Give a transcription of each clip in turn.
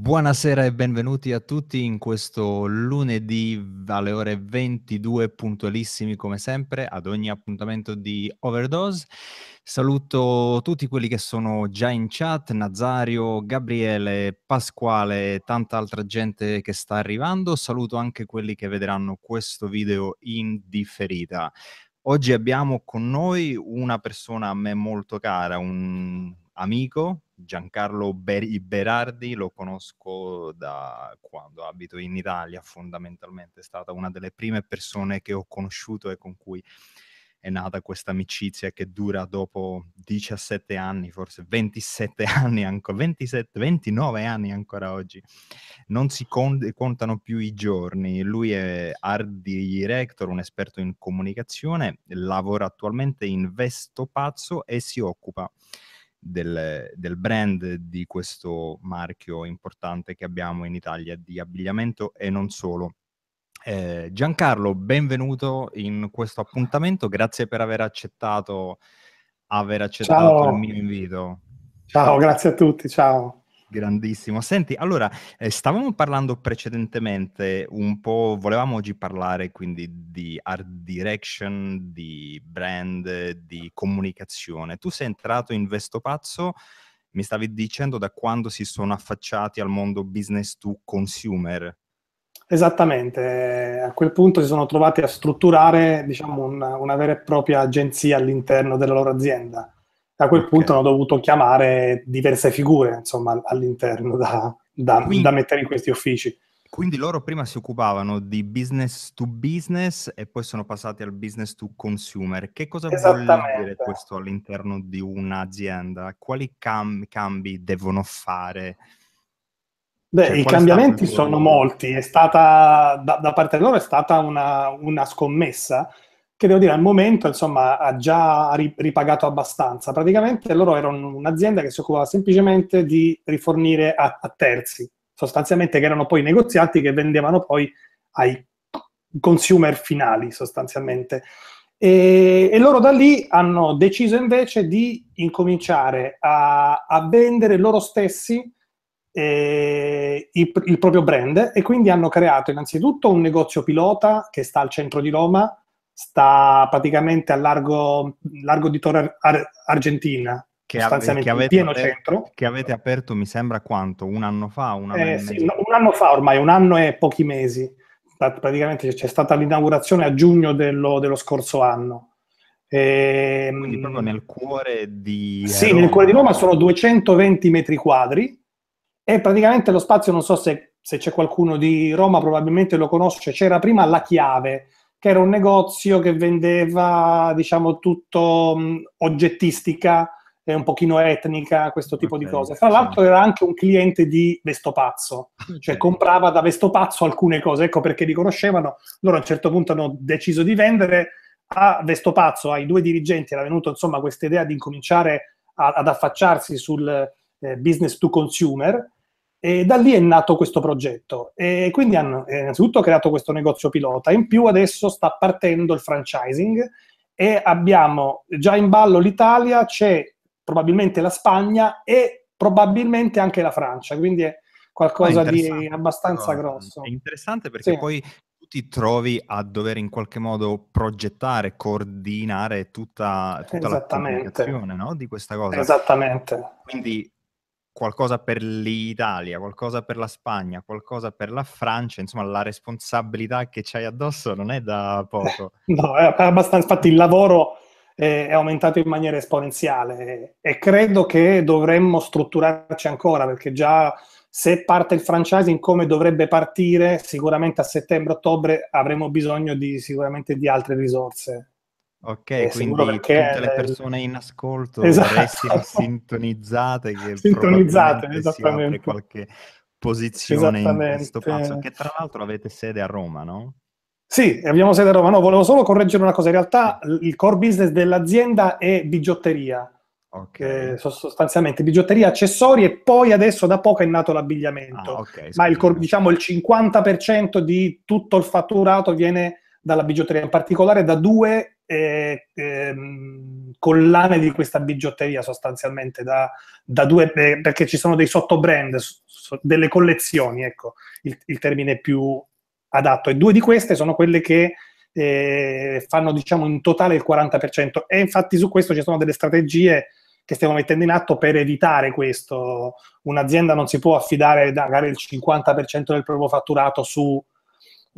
Buonasera e benvenuti a tutti in questo lunedì alle ore 22 puntualissimi come sempre ad ogni appuntamento di Overdose. Saluto tutti quelli che sono già in chat, Nazario, Gabriele, Pasquale e tanta altra gente che sta arrivando. Saluto anche quelli che vedranno questo video in differita. Oggi abbiamo con noi una persona a me molto cara, un amico, Giancarlo Ber- Berardi lo conosco da quando abito in Italia, fondamentalmente è stata una delle prime persone che ho conosciuto e con cui è nata questa amicizia che dura dopo 17 anni, forse 27 anni ancora, 27, 29 anni ancora oggi. Non si cont- contano più i giorni. Lui è art director, un esperto in comunicazione, lavora attualmente in Vesto Pazzo e si occupa del, del brand di questo marchio importante che abbiamo in Italia di abbigliamento e non solo. Eh, Giancarlo, benvenuto in questo appuntamento, grazie per aver accettato, aver accettato il mio invito. Ciao, grazie a tutti, ciao. Grandissimo. Senti, allora, eh, stavamo parlando precedentemente un po', volevamo oggi parlare quindi di art direction, di brand, di comunicazione. Tu sei entrato in Vestopazzo, mi stavi dicendo da quando si sono affacciati al mondo business to consumer. Esattamente, a quel punto si sono trovati a strutturare diciamo, una, una vera e propria agenzia all'interno della loro azienda da quel okay. punto hanno dovuto chiamare diverse figure insomma, all'interno da, da, quindi, da, mettere in questi uffici. Quindi loro prima si occupavano di business to business e poi sono passati al business to consumer. Che cosa vuol dire questo all'interno di un'azienda? Quali cam- cambi devono fare? Beh, cioè, i cambiamenti sono molti. È stata, da, da, parte loro è stata una, una scommessa che devo dire al momento insomma ha già ripagato abbastanza. Praticamente loro erano un'azienda che si occupava semplicemente di rifornire a, a terzi, sostanzialmente che erano poi negoziati che vendevano poi ai consumer finali sostanzialmente. E, e, loro da lì hanno deciso invece di incominciare a, a vendere loro stessi eh, il, il, proprio brand e quindi hanno creato innanzitutto un negozio pilota che sta al centro di Roma sta praticamente a largo, largo di Torre Ar- Argentina, che, sostanzialmente ave- che pieno centro. Che avete aperto, mi sembra, quanto? Un anno fa? Un anno, eh, sì, no, un anno fa ormai, un anno e pochi mesi. Praticamente c'è stata l'inaugurazione a giugno dello, dello scorso anno. E, ehm, Quindi proprio nel cuore di Sì, Roma. nel cuore di Roma sono 220 metri quadri e praticamente lo spazio, non so se, se c'è qualcuno di Roma, probabilmente lo conosce, c'era prima la chiave, che era un negozio che vendeva, diciamo, tutto mh, oggettistica e un pochino etnica, questo tipo okay, di cose. Tra l'altro era anche un cliente di Vestopazzo, cioè comprava da Vestopazzo alcune cose, ecco perché li conoscevano. Loro a un certo punto hanno deciso di vendere a Vestopazzo, ai due dirigenti era venuta insomma questa idea di incominciare a, ad affacciarsi sul eh, business to consumer e da lì è nato questo progetto e quindi hanno eh, innanzitutto creato questo negozio pilota, in più adesso sta partendo il franchising e abbiamo già in ballo l'Italia, c'è probabilmente la Spagna e probabilmente anche la Francia, quindi è qualcosa ah, di abbastanza no, grosso. È interessante perché sì. poi ti trovi a dover in qualche modo progettare, coordinare tutta, tutta la comunicazione no? di questa cosa. Esattamente. Quindi qualcosa per l'Italia, qualcosa per la Spagna, qualcosa per la Francia, insomma la responsabilità che c'hai addosso non è da eh, poco. No, è abbastanza, infatti il lavoro è aumentato in maniera esponenziale e credo che dovremmo strutturarci ancora perché già se parte il franchising come dovrebbe partire, sicuramente a settembre-ottobre avremo bisogno di, sicuramente di altre risorse. Ok, eh, quindi perché... tutte le persone in ascolto esatto. sintonizzate che sintonizzate, esattamente. qualche posizione in questo pazzo, che tra l'altro avete sede a Roma, no? Sì, abbiamo sede a Roma. No, volevo solo correggere una cosa. In realtà il core business dell'azienda è bigiotteria. Okay. sostanzialmente bigiotteria, accessori e poi adesso da poco è nato l'abbigliamento. Ah, okay, ma il, diciamo il 50% di tutto il fatturato viene dalla bigiotteria, in particolare da due eh, collane di questa bigiotteria sostanzialmente da, da due eh, perché ci sono dei sottobrand so, delle collezioni ecco il, il, termine più adatto e due di queste sono quelle che eh, fanno diciamo in totale il 40% e infatti su questo ci sono delle strategie che stiamo mettendo in atto per evitare questo un'azienda non si può affidare magari il 50% del proprio fatturato su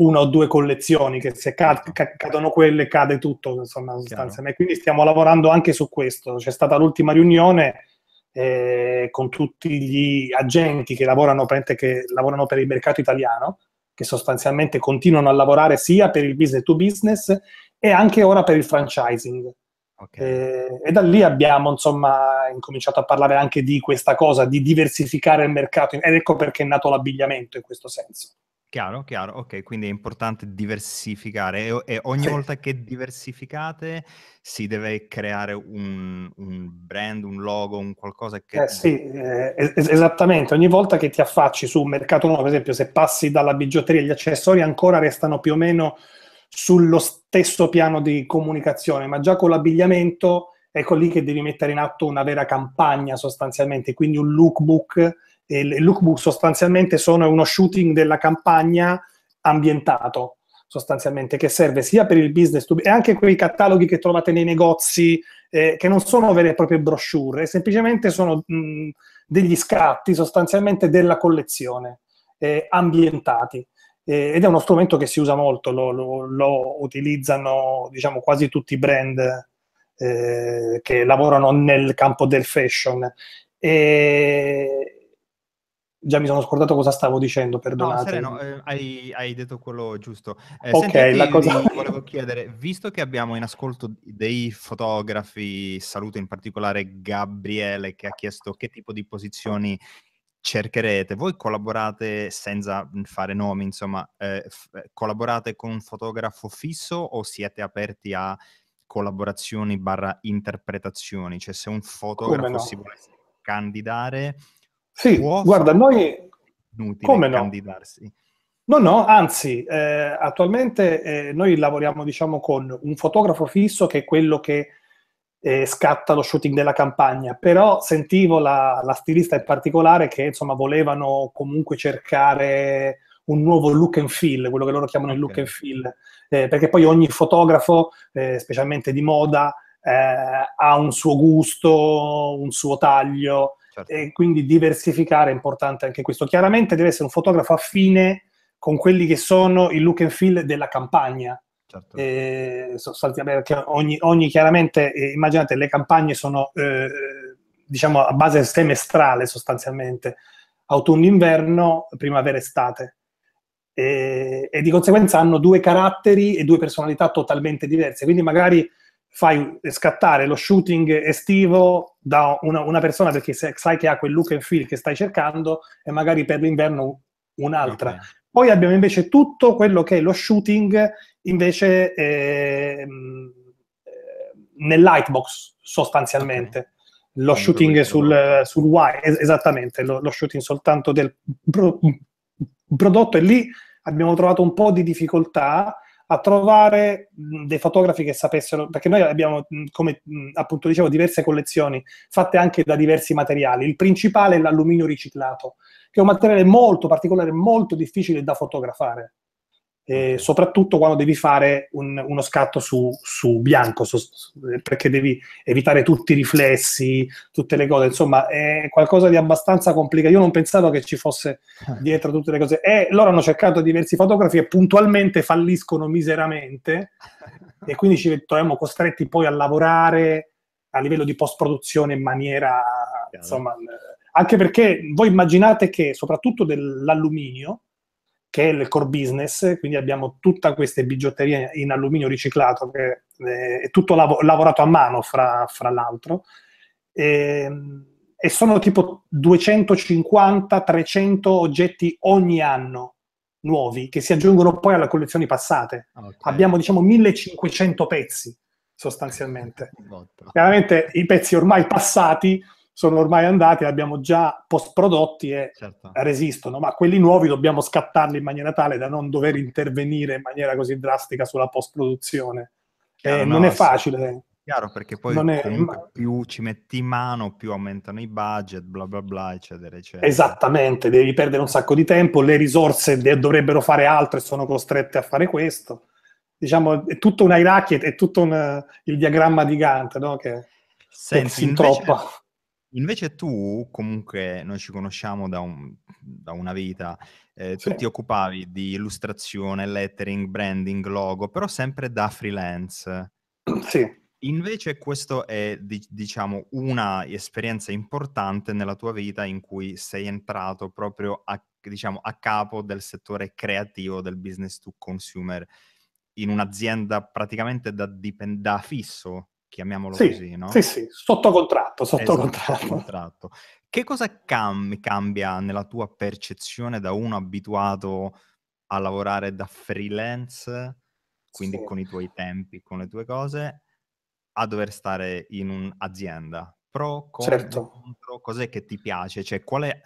una o due collezioni, che se cad- certo. cadono quelle cade tutto, insomma, sostanzialmente. Quindi stiamo lavorando anche su questo. C'è stata l'ultima riunione eh, con tutti gli agenti che lavorano, che lavorano, per il mercato italiano, che sostanzialmente continuano a lavorare sia per il business to business e anche ora per il franchising. Okay. Eh, e da lì abbiamo insomma incominciato a parlare anche di questa cosa, di diversificare il mercato, ed ecco perché è nato l'abbigliamento in questo senso. Chiaro, chiaro, ok, quindi è importante diversificare e, e ogni sì. volta che diversificate si deve creare un, un, brand, un logo, un qualcosa che... Eh, sì, eh, es- esattamente, ogni volta che ti affacci su un mercato nuovo, per esempio se passi dalla bigiotteria gli accessori ancora restano più o meno sullo stesso piano di comunicazione, ma già con l'abbigliamento ecco lì che devi mettere in atto una vera campagna sostanzialmente, quindi un lookbook il lookbook sostanzialmente sono uno shooting della campagna ambientato, sostanzialmente, che serve sia per il business to, e anche quei cataloghi che trovate nei negozi, eh, che non sono vere e proprie brochure, semplicemente sono mh, degli scatti sostanzialmente della collezione, eh, ambientati. Eh, ed è uno strumento che si usa molto, lo, lo, lo utilizzano diciamo, quasi tutti i brand eh, che lavorano nel campo del fashion. E, Già mi sono scordato cosa stavo dicendo, perdonate. No, eh, hai, hai, detto quello giusto. Eh, ok, senti, la cosa... volevo chiedere, visto che abbiamo in ascolto dei fotografi, saluto in particolare Gabriele che ha chiesto che tipo di posizioni cercherete, voi collaborate senza fare nomi, insomma, eh, f- eh, collaborate con un fotografo fisso o siete aperti a collaborazioni barra interpretazioni? Cioè se un fotografo no? si vuole candidare sì, Può guarda, noi... Come no? candidarsi. No, no, anzi, eh, attualmente eh, noi lavoriamo diciamo, con un fotografo fisso che è quello che eh, scatta lo shooting della campagna, però sentivo la, la, stilista in particolare che insomma volevano comunque cercare un nuovo look and feel, quello che loro chiamano okay. il look and feel, eh, perché poi ogni fotografo, eh, specialmente di moda, eh, ha un suo gusto, un suo taglio, Certo. E quindi diversificare è importante anche questo. Chiaramente deve essere un fotografo affine con quelli che sono il look and feel della campagna. Certo. Eh, perché ogni, ogni chiaramente, eh, immaginate, le campagne sono eh, diciamo a base semestrale sostanzialmente, autunno-inverno, primavera-estate. E, e, di conseguenza hanno due caratteri e due personalità totalmente diverse. Quindi magari fai scattare lo shooting estivo da una, una persona perché sai che ha quel look and feel che stai cercando e magari per l'inverno un'altra. Okay. Poi abbiamo invece tutto quello che è lo shooting invece ehm, eh, nel lightbox sostanzialmente. Okay. Lo shooting sul, eh, sul wire, es- esattamente, lo, lo, shooting soltanto del pro- prodotto e lì abbiamo trovato un po' di difficoltà a trovare dei fotografi che sapessero, perché noi abbiamo, come appunto dicevo, diverse collezioni fatte anche da diversi materiali. Il principale è l'alluminio riciclato, che è un materiale molto particolare, molto difficile da fotografare eh, soprattutto quando devi fare un, uno scatto su, su bianco, su, perché devi evitare tutti i riflessi, tutte le cose, insomma è qualcosa di abbastanza complicato. Io non pensavo che ci fosse eh. dietro tutte le cose. E loro hanno cercato diversi fotografi e puntualmente falliscono miseramente e quindi ci troviamo costretti poi a lavorare a livello di post-produzione in maniera, insomma, anche perché voi immaginate che soprattutto dell'alluminio, che è il core business, quindi abbiamo tutte queste bigiotterie in alluminio riciclato, che eh, è tutto lav- lavorato a mano fra, fra l'altro, e, ehm, e sono tipo 250-300 oggetti ogni anno nuovi che si aggiungono poi alle collezioni passate. Okay. Abbiamo diciamo 1500 pezzi sostanzialmente. Chiaramente i pezzi ormai passati sono ormai andati, li abbiamo già post-prodotti e certo. resistono, ma quelli nuovi dobbiamo scattarli in maniera tale da non dover intervenire in maniera così drastica sulla post-produzione. Chiaro, eh, no, non è facile. Chiaro, perché poi è, più ci metti in mano, più aumentano i budget, bla bla bla, eccetera, eccetera. Esattamente, devi perdere un sacco di tempo, le risorse de- dovrebbero fare altro e sono costrette a fare questo. Diciamo, è tutto un hierarchia, è tutto un, eh, il diagramma di Gantt, no? Che, Senti, che si invece... troppa Invece tu, comunque, noi ci conosciamo da, un, da una vita, eh, tu Sì. ti occupavi di illustrazione, lettering, branding, logo, però sempre da freelance. Sì. Invece questo è, diciamo, una esperienza importante nella tua vita in cui sei entrato proprio a diciamo, a capo del settore creativo del business to consumer in un'azienda praticamente da dipen da fisso chiamiamolo sì, così, no? Sì, sì, sotto contratto, sotto esatto, contratto. contratto. Che cosa cam- cambia nella tua percezione da uno abituato a lavorare da freelance, quindi sì. con i tuoi tempi, con le tue cose, a dover stare in un'azienda? Pro, contro, certo. contro cos'è che ti piace? Cioè, qual è...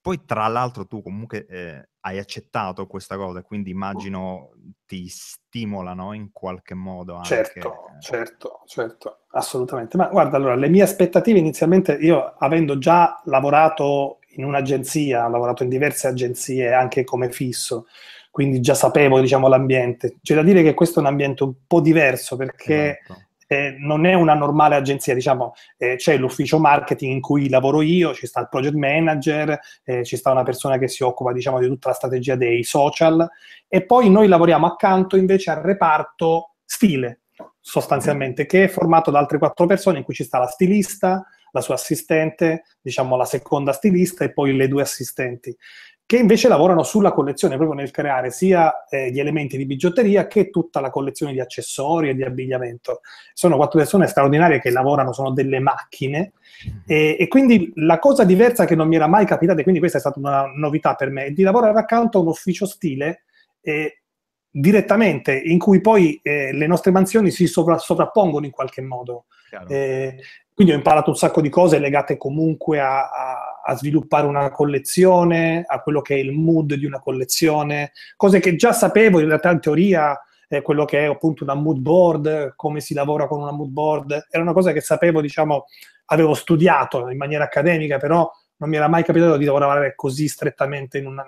Poi, tra l'altro, tu comunque eh, hai accettato questa cosa, quindi immagino ti stimolano in qualche modo. Anche. Certo, eh. certo, certo, assolutamente. Ma guarda, allora, le mie aspettative inizialmente, io avendo già lavorato in un'agenzia, ho lavorato in diverse agenzie anche come fisso, quindi già sapevo diciamo, l'ambiente. C'è da dire che questo è un ambiente un po' diverso perché esatto eh, non è una normale agenzia, diciamo, eh, c'è l'ufficio marketing in cui lavoro io, ci sta il project manager, eh, ci sta una persona che si occupa, diciamo, di tutta la strategia dei social e poi noi lavoriamo accanto invece al reparto stile, sostanzialmente, che è formato da altre quattro persone in cui ci sta la stilista, la sua assistente, diciamo la seconda stilista e poi le due assistenti che invece lavorano sulla collezione, proprio nel creare sia eh, gli elementi di bigiotteria che tutta la collezione di accessori e di abbigliamento. Sono quattro persone straordinarie che lavorano, sono delle macchine mm-hmm. e, e, quindi la cosa diversa che non mi era mai capitata, e quindi questa è stata una novità per me, è di lavorare accanto a un ufficio stile eh, direttamente, in cui poi eh, le nostre mansioni si sovra- sovrappongono in qualche modo. Eh, quindi ho imparato un sacco di cose legate comunque a, a a sviluppare una collezione, a quello che è il mood di una collezione, cose che già sapevo in realtà in teoria eh, quello che è appunto una mood board, come si lavora con una mood board, era una cosa che sapevo, diciamo, avevo studiato in maniera accademica, però non mi era mai capitato di lavorare così strettamente in, una,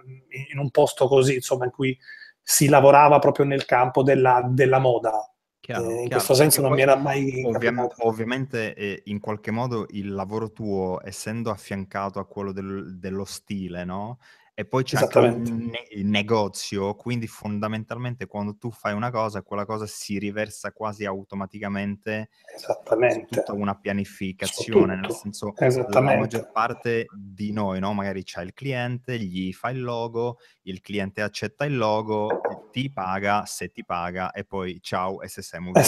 in un posto così, insomma, in cui si lavorava proprio nel campo della, della moda. Chiaro, eh, in chiaro, questo senso non mi era mai... Ovviamente, ovviamente eh, in qualche modo il lavoro tuo, essendo affiancato a quello del, dello stile, no? E poi c'è anche un ne- negozio, quindi fondamentalmente quando tu fai una cosa, quella cosa si riversa quasi automaticamente su tutta una pianificazione, nel senso la maggior parte di noi, no? magari c'è il cliente, gli fa il logo, il cliente accetta il logo, ti paga se ti paga e poi ciao e se sei molto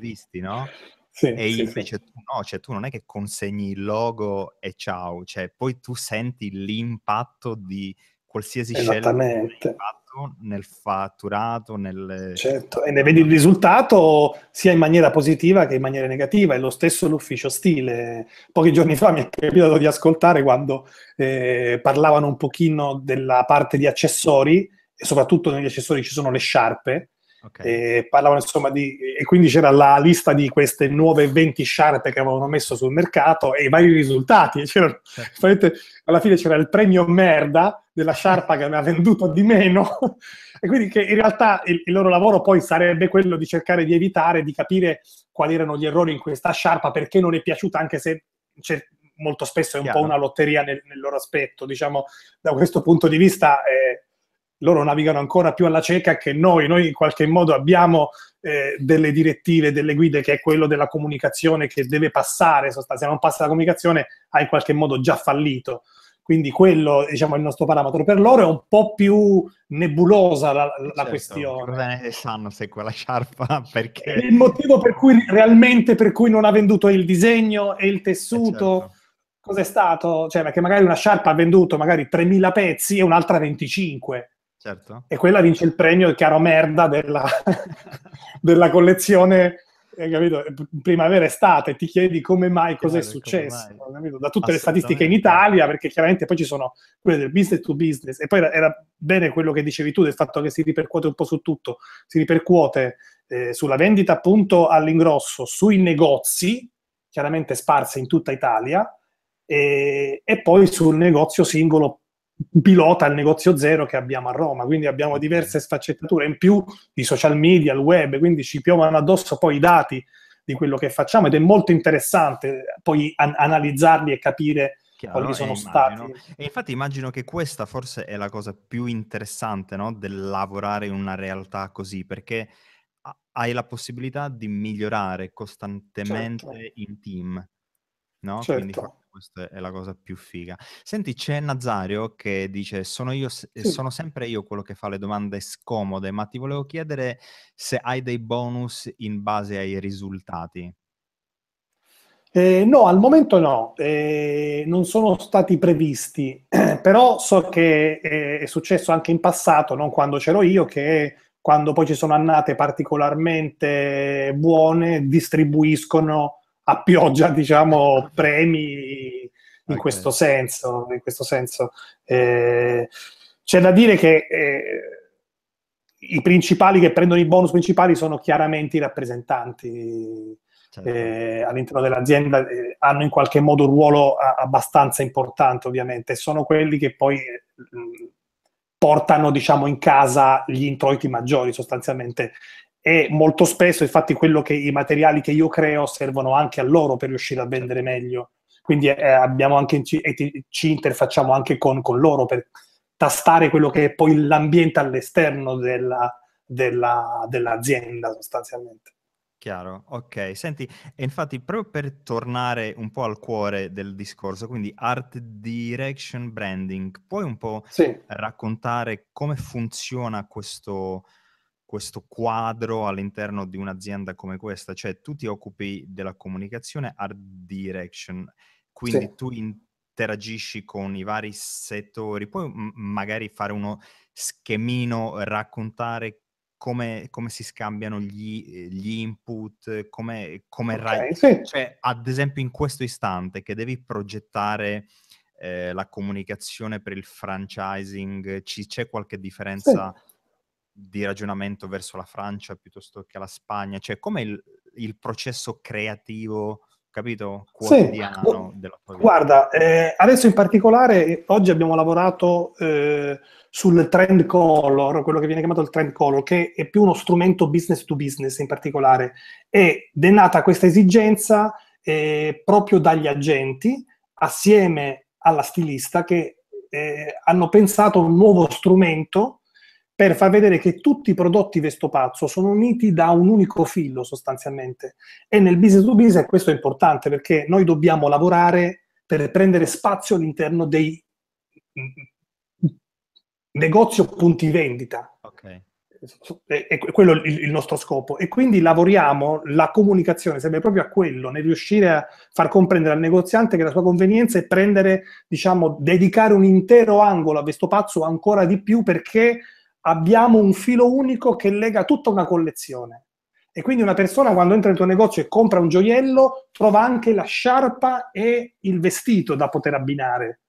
visti, no? Sì, e io sì, invece sì. tu no, cioè tu non è che consegni il logo e ciao, cioè poi tu senti l'impatto di qualsiasi scelta nel fatturato, nel... Certo, e ne vedi il risultato sia in maniera positiva che in maniera negativa, è lo stesso l'ufficio stile. Pochi giorni fa mi è capitato di ascoltare quando eh, parlavano un pochino della parte di accessori, e soprattutto negli accessori ci sono le sciarpe, Okay. parlavano insomma di, e quindi c'era la lista di queste nuove 20 sciarpe che avevano messo sul mercato e i vari risultati. C'era, certo. Alla fine c'era il premio merda della sciarpa che aveva venduto di meno, e quindi che in realtà il, il, loro lavoro poi sarebbe quello di cercare di evitare, di capire quali erano gli errori in questa sciarpa, perché non è piaciuta, anche se molto spesso è un Chiaro. po' una lotteria nel, nel, loro aspetto. Diciamo, da questo punto di vista. Eh, loro navigano ancora più alla cieca che noi. Noi in qualche modo abbiamo eh, delle direttive, delle guide, che è quello della comunicazione che deve passare, se non passa la comunicazione ha in qualche modo già fallito. Quindi quello diciamo, è il nostro parametro. Per loro è un po' più nebulosa la, la certo, questione. Cosa ne sanno se quella sciarpa? Perché... il motivo per cui realmente per cui non ha venduto il disegno, e il tessuto. Eh, certo cos'è stato? Cioè, perché magari una sciarpa ha venduto magari 3.000 pezzi e un'altra 25. Certo. E quella vince il premio il caro merda della, della collezione eh, capito? primavera estate, ti chiedi come mai, cosa è successo, da tutte le statistiche in Italia, perché chiaramente poi ci sono quelle del business to business, e poi era, era bene quello che dicevi tu del fatto che si ripercuote un po' su tutto, si ripercuote eh, sulla vendita appunto all'ingrosso, sui negozi, chiaramente sparse in tutta Italia, e, e poi sul negozio singolo pilota il negozio zero che abbiamo a Roma, quindi abbiamo diverse sfaccettature in più di social media, il web, quindi ci piovono addosso poi i dati di quello che facciamo ed è molto interessante poi an- analizzarli e capire Chiaro, quali eh, sono immagino. stati. E infatti immagino che questa forse è la cosa più interessante no? del lavorare in una realtà così, perché hai la possibilità di migliorare costantemente certo. in team. No? Certo. Quindi questa è la cosa più figa. Senti, c'è Nazario che dice: sono, io, sì. sono sempre io quello che fa le domande scomode, ma ti volevo chiedere se hai dei bonus in base ai risultati. Eh, no, al momento no, eh, non sono stati previsti, però so che eh, è successo anche in passato, non quando c'ero io, che quando poi ci sono annate particolarmente buone distribuiscono a pioggia, diciamo, premi in okay. questo senso. In questo senso. Eh, c'è da dire che eh, i principali che prendono i bonus principali sono chiaramente i rappresentanti. Certo. Eh, all'interno dell'azienda eh, hanno in qualche modo un ruolo a- abbastanza importante ovviamente, sono quelli che poi eh, mh, portano diciamo in casa gli introiti maggiori sostanzialmente e molto spesso infatti quello che i materiali che io creo servono anche a loro per riuscire a vendere meglio quindi eh, anche, ci interfacciamo anche con, con, loro per tastare quello che è poi l'ambiente all'esterno della, della, dell'azienda sostanzialmente Chiaro, ok. Senti, e infatti proprio per tornare un po' al cuore del discorso, quindi art direction branding, puoi un po' sì. raccontare come funziona questo, questo quadro all'interno di un'azienda come questa, cioè tu ti occupi della comunicazione art direction, quindi sì. tu interagisci con i vari settori, puoi m- magari fare uno schemino, raccontare come, come si scambiano gli, gli input, come, come okay, ra- sì. cioè ad esempio in questo istante che devi progettare eh, la comunicazione per il franchising, ci, c'è qualche differenza? Sì di ragionamento verso la Francia piuttosto che la Spagna? Cioè, come il, il processo creativo, capito, quotidiano sì. della tua vita? Guarda, eh, adesso in particolare, eh, oggi abbiamo lavorato eh, sul trend color, quello che viene chiamato il trend color, che è più uno strumento business to business in particolare. Ed è nata questa esigenza eh, proprio dagli agenti, assieme alla stilista, che eh, hanno pensato un nuovo strumento per far vedere che tutti i prodotti Vesto Pazzo sono uniti da un unico filo sostanzialmente. E nel business to business questo è importante perché noi dobbiamo lavorare per prendere spazio all'interno dei negozio punti vendita. Okay. E, e quello è il, il nostro scopo. E quindi lavoriamo, la comunicazione serve proprio a quello, nel riuscire a far comprendere al negoziante che la sua convenienza è prendere, diciamo, dedicare un intero angolo a questo pazzo ancora di più perché abbiamo un filo unico che lega tutta una collezione. E quindi una persona quando entra nel tuo negozio e compra un gioiello trova anche la sciarpa e il vestito da poter abbinare.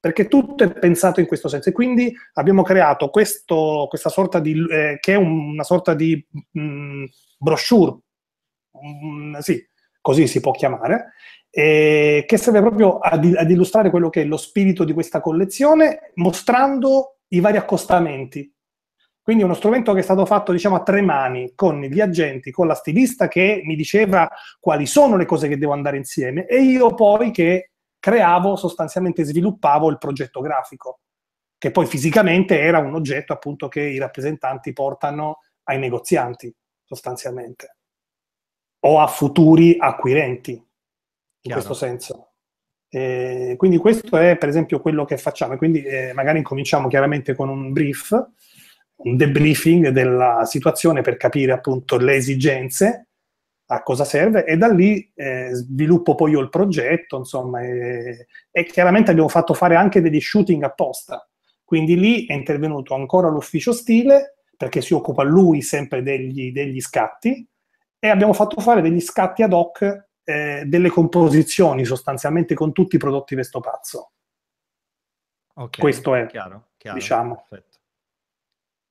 Perché tutto è pensato in questo senso. E quindi abbiamo creato questo, questa sorta di, eh, che è una sorta di mh, mm, brochure, mh, mm, sì, così si può chiamare, eh, che serve proprio ad, ad illustrare quello che è lo spirito di questa collezione, mostrando i vari accostamenti. Quindi uno strumento che è stato fatto diciamo, a tre mani con gli agenti, con la stilista che mi diceva quali sono le cose che devo andare insieme e io poi che creavo, sostanzialmente sviluppavo il progetto grafico, che poi fisicamente era un oggetto appunto che i rappresentanti portano ai negozianti, sostanzialmente, o a futuri acquirenti, in Chiaro. questo senso. Eh, quindi questo è per esempio quello che facciamo, quindi eh, magari incominciamo chiaramente con un brief, un debriefing della situazione per capire appunto le esigenze, a cosa serve e da lì eh, sviluppo poi io il progetto, insomma, e, e, chiaramente abbiamo fatto fare anche degli shooting apposta. Quindi lì è intervenuto ancora l'ufficio stile, perché si occupa lui sempre degli, degli scatti, e abbiamo fatto fare degli scatti ad hoc eh, delle composizioni sostanzialmente con tutti i prodotti di questo pazzo. Okay, Questo è, chiaro, chiaro, diciamo. Perfetto.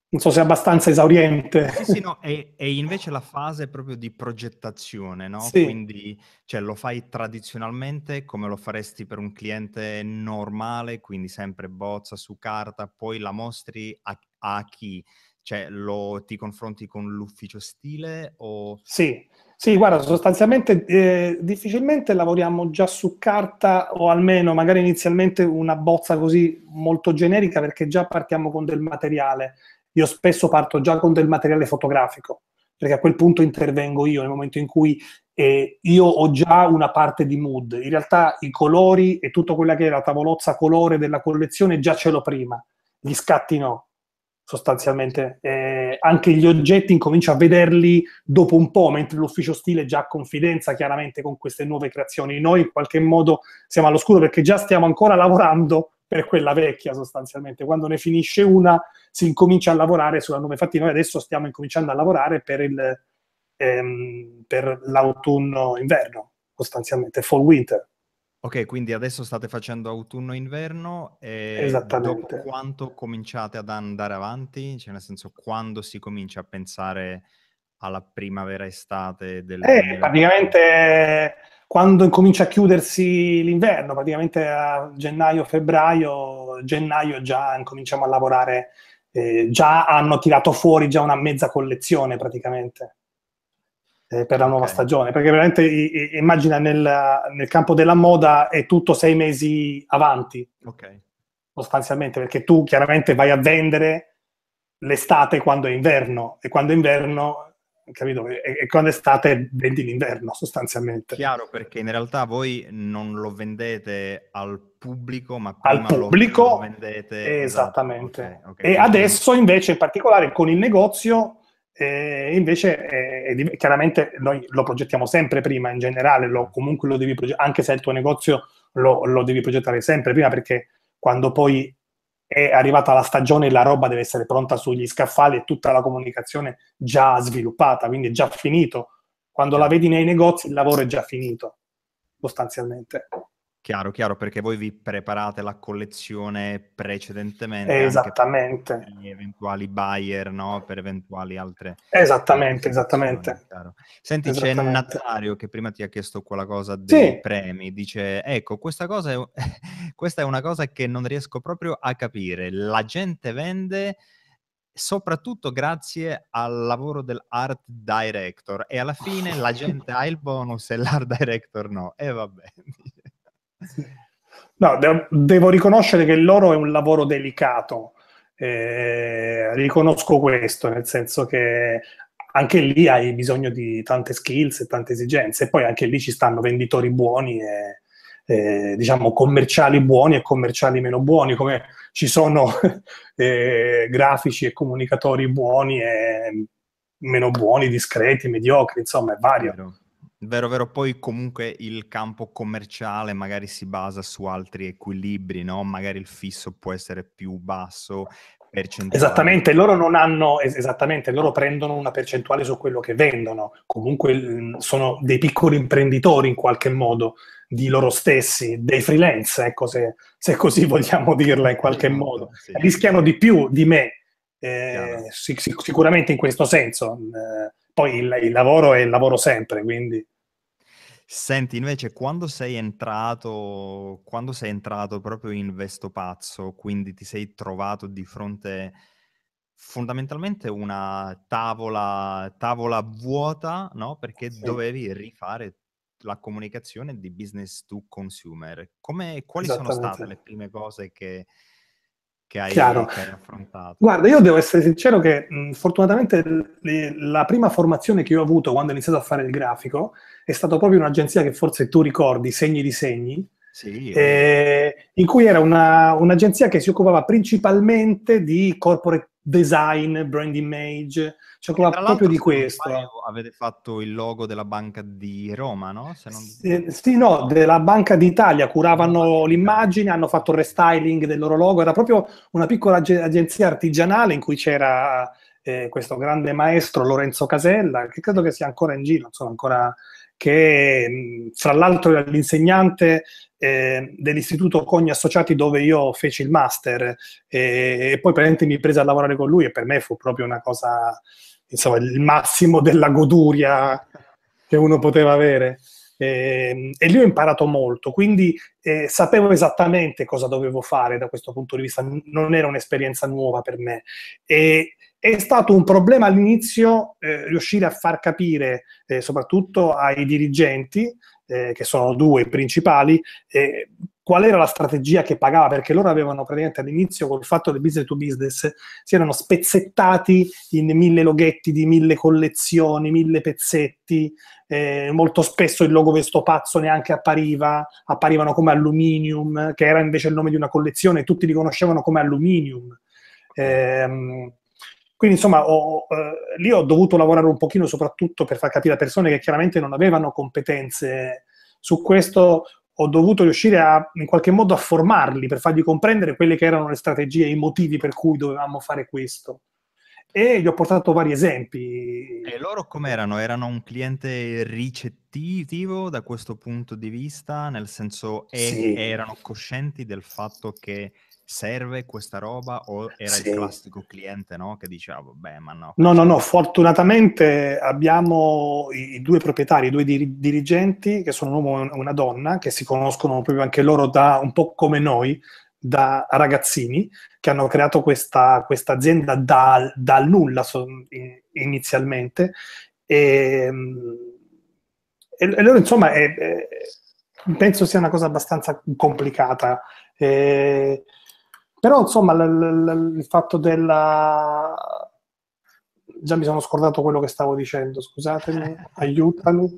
Non so se è abbastanza esauriente. Sì, sì, no, è, è invece la fase proprio di progettazione, no? Sì. Quindi cioè, lo fai tradizionalmente come lo faresti per un cliente normale, quindi sempre bozza su carta, poi la mostri a, a chi cioè, lo, ti confronti con l'ufficio stile o... Sì, sì guarda, sostanzialmente eh, difficilmente lavoriamo già su carta o almeno magari inizialmente una bozza così molto generica perché già partiamo con del materiale. Io spesso parto già con del materiale fotografico perché a quel punto intervengo io nel momento in cui eh, io ho già una parte di mood. In realtà i colori e tutta quella che è la tavolozza colore della collezione già ce l'ho prima, gli scatti no sostanzialmente. Eh, anche gli oggetti incomincio a vederli dopo un po', mentre l'ufficio stile già ha confidenza chiaramente con queste nuove creazioni. Noi in qualche modo siamo all'oscuro perché già stiamo ancora lavorando per quella vecchia sostanzialmente. Quando ne finisce una si incomincia a lavorare sulla nuova. Infatti noi adesso stiamo incominciando a lavorare per, il, ehm, per l'autunno-inverno sostanzialmente, fall-winter. Ok, quindi adesso state facendo autunno-inverno e Esattamente. dopo quanto cominciate ad andare avanti? Cioè nel senso quando si comincia a pensare alla primavera-estate del... Eh, praticamente quando comincia a chiudersi l'inverno, praticamente a gennaio-febbraio, gennaio già cominciamo a lavorare, eh, già hanno tirato fuori già una mezza collezione praticamente eh, per la nuova okay. stagione, perché veramente i, i, immagina nel, nel, campo della moda è tutto sei mesi avanti, okay. sostanzialmente, perché tu chiaramente vai a vendere l'estate quando è inverno e quando è inverno capito? E, e quando è estate vendi l'inverno sostanzialmente. Chiaro, perché in realtà voi non lo vendete al pubblico, ma al pubblico lo, lo vendete... Esatto, esattamente. Esatto. Okay, okay. E quindi... adesso invece in particolare con il negozio e invece eh, è, è, chiaramente noi lo progettiamo sempre prima in generale, lo, comunque lo devi progettare, anche se è il tuo negozio lo, lo, devi progettare sempre prima perché quando poi è arrivata la stagione la roba deve essere pronta sugli scaffali e tutta la comunicazione già sviluppata, quindi è già finito. Quando la certo. vedi nei negozi il lavoro è già finito, sostanzialmente. Chiaro, chiaro, perché voi vi preparate la collezione precedentemente. Esattamente. Per eventuali buyer, no? Per eventuali altre. Esattamente, esattamente. Chiaro. Senti, esattamente. c'è Nazario che prima ti ha chiesto quella cosa dei sì. premi. Dice, ecco, questa, cosa è, questa è una cosa che non riesco proprio a capire. La gente vende soprattutto grazie al lavoro dell'art director e alla fine la gente ha il bonus e l'art director no. E eh, vabbè. No, de- devo riconoscere che il loro è un lavoro delicato, eh, riconosco questo, nel senso che anche lì hai bisogno di tante skills e tante esigenze, e poi anche lì ci stanno venditori buoni e, eh, diciamo commerciali buoni e commerciali meno buoni, come ci sono eh, grafici e comunicatori buoni e meno buoni, discreti, mediocri, insomma è vario. Vero, vero, poi comunque il campo commerciale magari si basa su altri equilibri, no? Magari il fisso può essere più basso, percentuale. Esattamente, loro non hanno, esattamente, loro prendono una percentuale su quello che vendono, comunque mm, sono dei piccoli imprenditori in qualche modo, di loro stessi, dei freelance, ecco, se, se così vogliamo dirla in qualche esatto, modo. Sì. Rischiano di più di me, eh, sic- sicuramente in questo senso. Mm, eh, poi il, il lavoro è il lavoro sempre, quindi... Senti, invece, quando sei entrato, quando sei entrato proprio in Vesto Pazzo, quindi ti sei trovato di fronte fondamentalmente una tavola, tavola vuota, no? Perché sì. dovevi rifare la comunicazione di business to consumer. Come, quali sono state le prime cose che, che hai, Chiaro. Che hai affrontato? Guarda, io devo essere sincero che mh, fortunatamente le, la prima formazione che ho avuto quando ho iniziato a fare il grafico è stata proprio un'agenzia che forse tu ricordi, Segni di Segni, sì, eh, in cui era una, un'agenzia che si occupava principalmente di corporate design, brand image, cioè parla proprio di questo. Avete fatto il logo della Banca di Roma, no? Non... Sì, sì, no, della Banca d'Italia, curavano l'immagine, hanno fatto il restyling del loro logo, era proprio una piccola ag- agenzia artigianale in cui c'era eh, questo grande maestro Lorenzo Casella, che credo che sia ancora in giro, insomma, ancora che fra l'altro era l'insegnante eh, dell'istituto Cogni Associati dove io feci il master e, e poi praticamente mi prese a lavorare con lui e per me fu proprio una cosa, insomma, il massimo della goduria che uno poteva avere. Eh, e lì ho imparato molto, quindi eh, sapevo esattamente cosa dovevo fare da questo punto di vista, non era un'esperienza nuova per me. E è stato un problema all'inizio eh, riuscire a far capire, eh, soprattutto ai dirigenti, eh, che sono due i principali, eh, qual era la strategia che pagava, perché loro avevano praticamente all'inizio col fatto del business to business, si erano spezzettati in mille loghetti di mille collezioni, mille pezzetti, eh, molto spesso il logo questo pazzo neanche appariva, apparivano come Aluminium, che era invece il nome di una collezione, tutti li conoscevano come Aluminium. Ehm, quindi insomma ho, eh, lì ho dovuto lavorare un pochino soprattutto per far capire a persone che chiaramente non avevano competenze su questo, ho dovuto riuscire a, in qualche modo a formarli per fargli comprendere quelle che erano le strategie e i motivi per cui dovevamo fare questo. E gli ho portato vari esempi. E loro com'erano? Erano un cliente ricettivo da questo punto di vista? Nel senso, e- sì. erano coscienti del fatto che serve questa roba o era sì. il classico cliente no? che diceva vabbè ma no. No, no, no, fortunatamente abbiamo i, due proprietari, i due dir- dirigenti che sono un uomo e una donna che si conoscono proprio anche loro da un po' come noi, da ragazzini che hanno creato questa, azienda dal da nulla so, in, inizialmente ehm, e, e, loro insomma è, è, penso sia una cosa abbastanza complicata. E, eh, però insomma l- l- il fatto della... Già mi sono scordato quello che stavo dicendo, scusatemi, aiutami.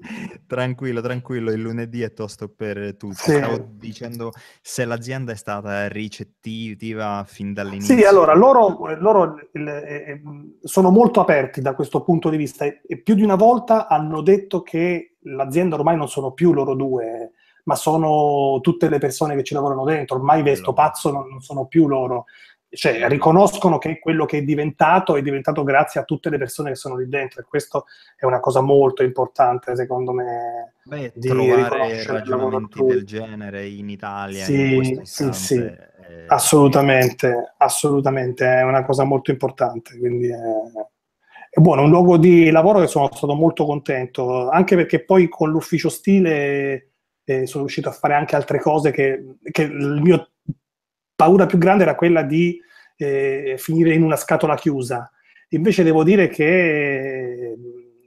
Tranquillo, tranquillo, il lunedì è tosto per tutti. Sì. Stavo dicendo se l'azienda è stata ricettiva fin dall'inizio. Sì, allora, loro, loro eh, sono molto aperti da questo punto di vista e più di una volta hanno detto che l'azienda ormai non sono più loro due, ma sono tutte le persone che ci lavorano dentro, ormai Vesto Pazzo non, non sono più loro, cioè riconoscono che quello che è diventato è diventato grazie a tutte le persone che sono lì dentro e questo è una cosa molto importante secondo me Beh, di trovare ragionamenti del genere in Italia sì, in sì, sì. È... assolutamente assolutamente è una cosa molto importante quindi è... è buono, un luogo di lavoro che sono stato molto contento, anche perché poi con l'ufficio stile eh, sono riuscito a fare anche altre cose che, che il mio paura più grande era quella di eh, finire in una scatola chiusa. Invece devo dire che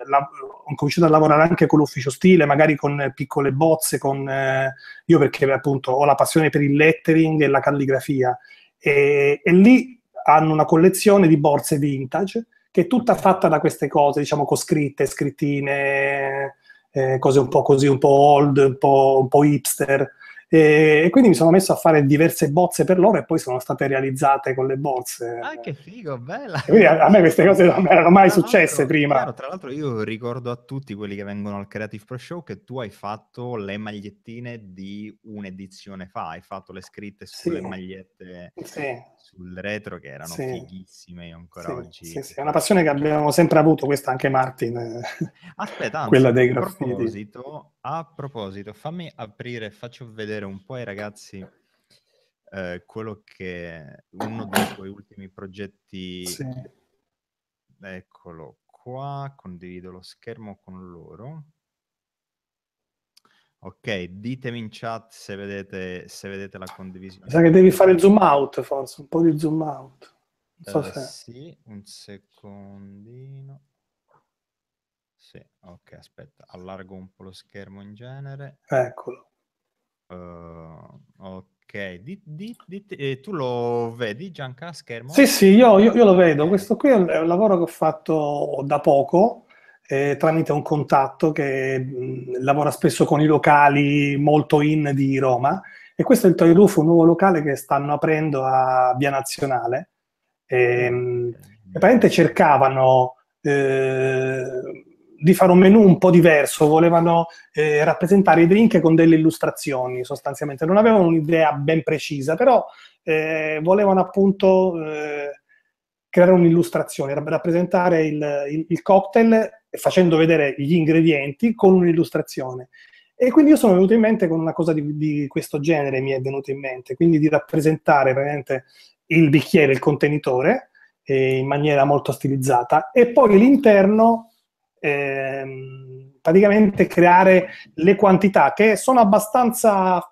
la, ho cominciato a lavorare anche con l'ufficio stile, magari con piccole bozze, con, eh, io perché appunto ho la passione per il lettering e la calligrafia. E, e lì hanno una collezione di borse vintage che è tutta fatta da queste cose, diciamo, con scritte, scrittine, eh, cose un po' così, un po' old, un po', un po hipster, e, quindi mi sono messo a fare diverse bozze per loro e poi sono state realizzate con le bozze. Ah, che figo, bella! A, a, me queste cose non erano mai tra successe prima. Chiaro, tra l'altro io ricordo a tutti quelli che vengono al Creative Pro Show che tu hai fatto le magliettine di un'edizione fa, hai fatto le scritte sulle sì. magliette sì. sul retro che erano sì. fighissime ancora oggi. è una passione che abbiamo sempre avuto, questa anche Martin. Aspetta, quella dei graffiti. A proposito, a proposito, fammi aprire, faccio vedere un po' ai ragazzi eh, quello che è uno dei tuoi ultimi progetti. Sì. Eccolo qua, condivido lo schermo con loro. Ok, ditemi in chat se vedete, se vedete la condivisione. Sa che devi fare il zoom out, forse, un po' di zoom out. So eh, se... Sì, un secondino. Sì, ok, aspetta, allargo un po' lo schermo in genere. Eccolo. Uh, ok, di, di, di, eh, tu lo vedi Gianca a schermo? Sì, sì, io, io, io, lo vedo. Questo qui è un, lavoro che ho fatto da poco eh, tramite un contatto che mh, mm, lavora spesso con i locali molto in di Roma e questo è il Toy Roof, un nuovo locale che stanno aprendo a Via Nazionale. E, ehm, okay. praticamente cercavano... Eh, di fare un menu un po' diverso, volevano eh, rappresentare i drink con delle illustrazioni sostanzialmente, non avevano un'idea ben precisa, però eh, volevano appunto eh, creare un'illustrazione, rappresentare il, il, il, cocktail facendo vedere gli ingredienti con un'illustrazione. E quindi io sono venuto in mente con una cosa di, di questo genere, mi è venuto in mente, quindi di rappresentare veramente il bicchiere, il contenitore, eh, in maniera molto stilizzata, e poi l'interno ehm, praticamente creare le quantità che sono abbastanza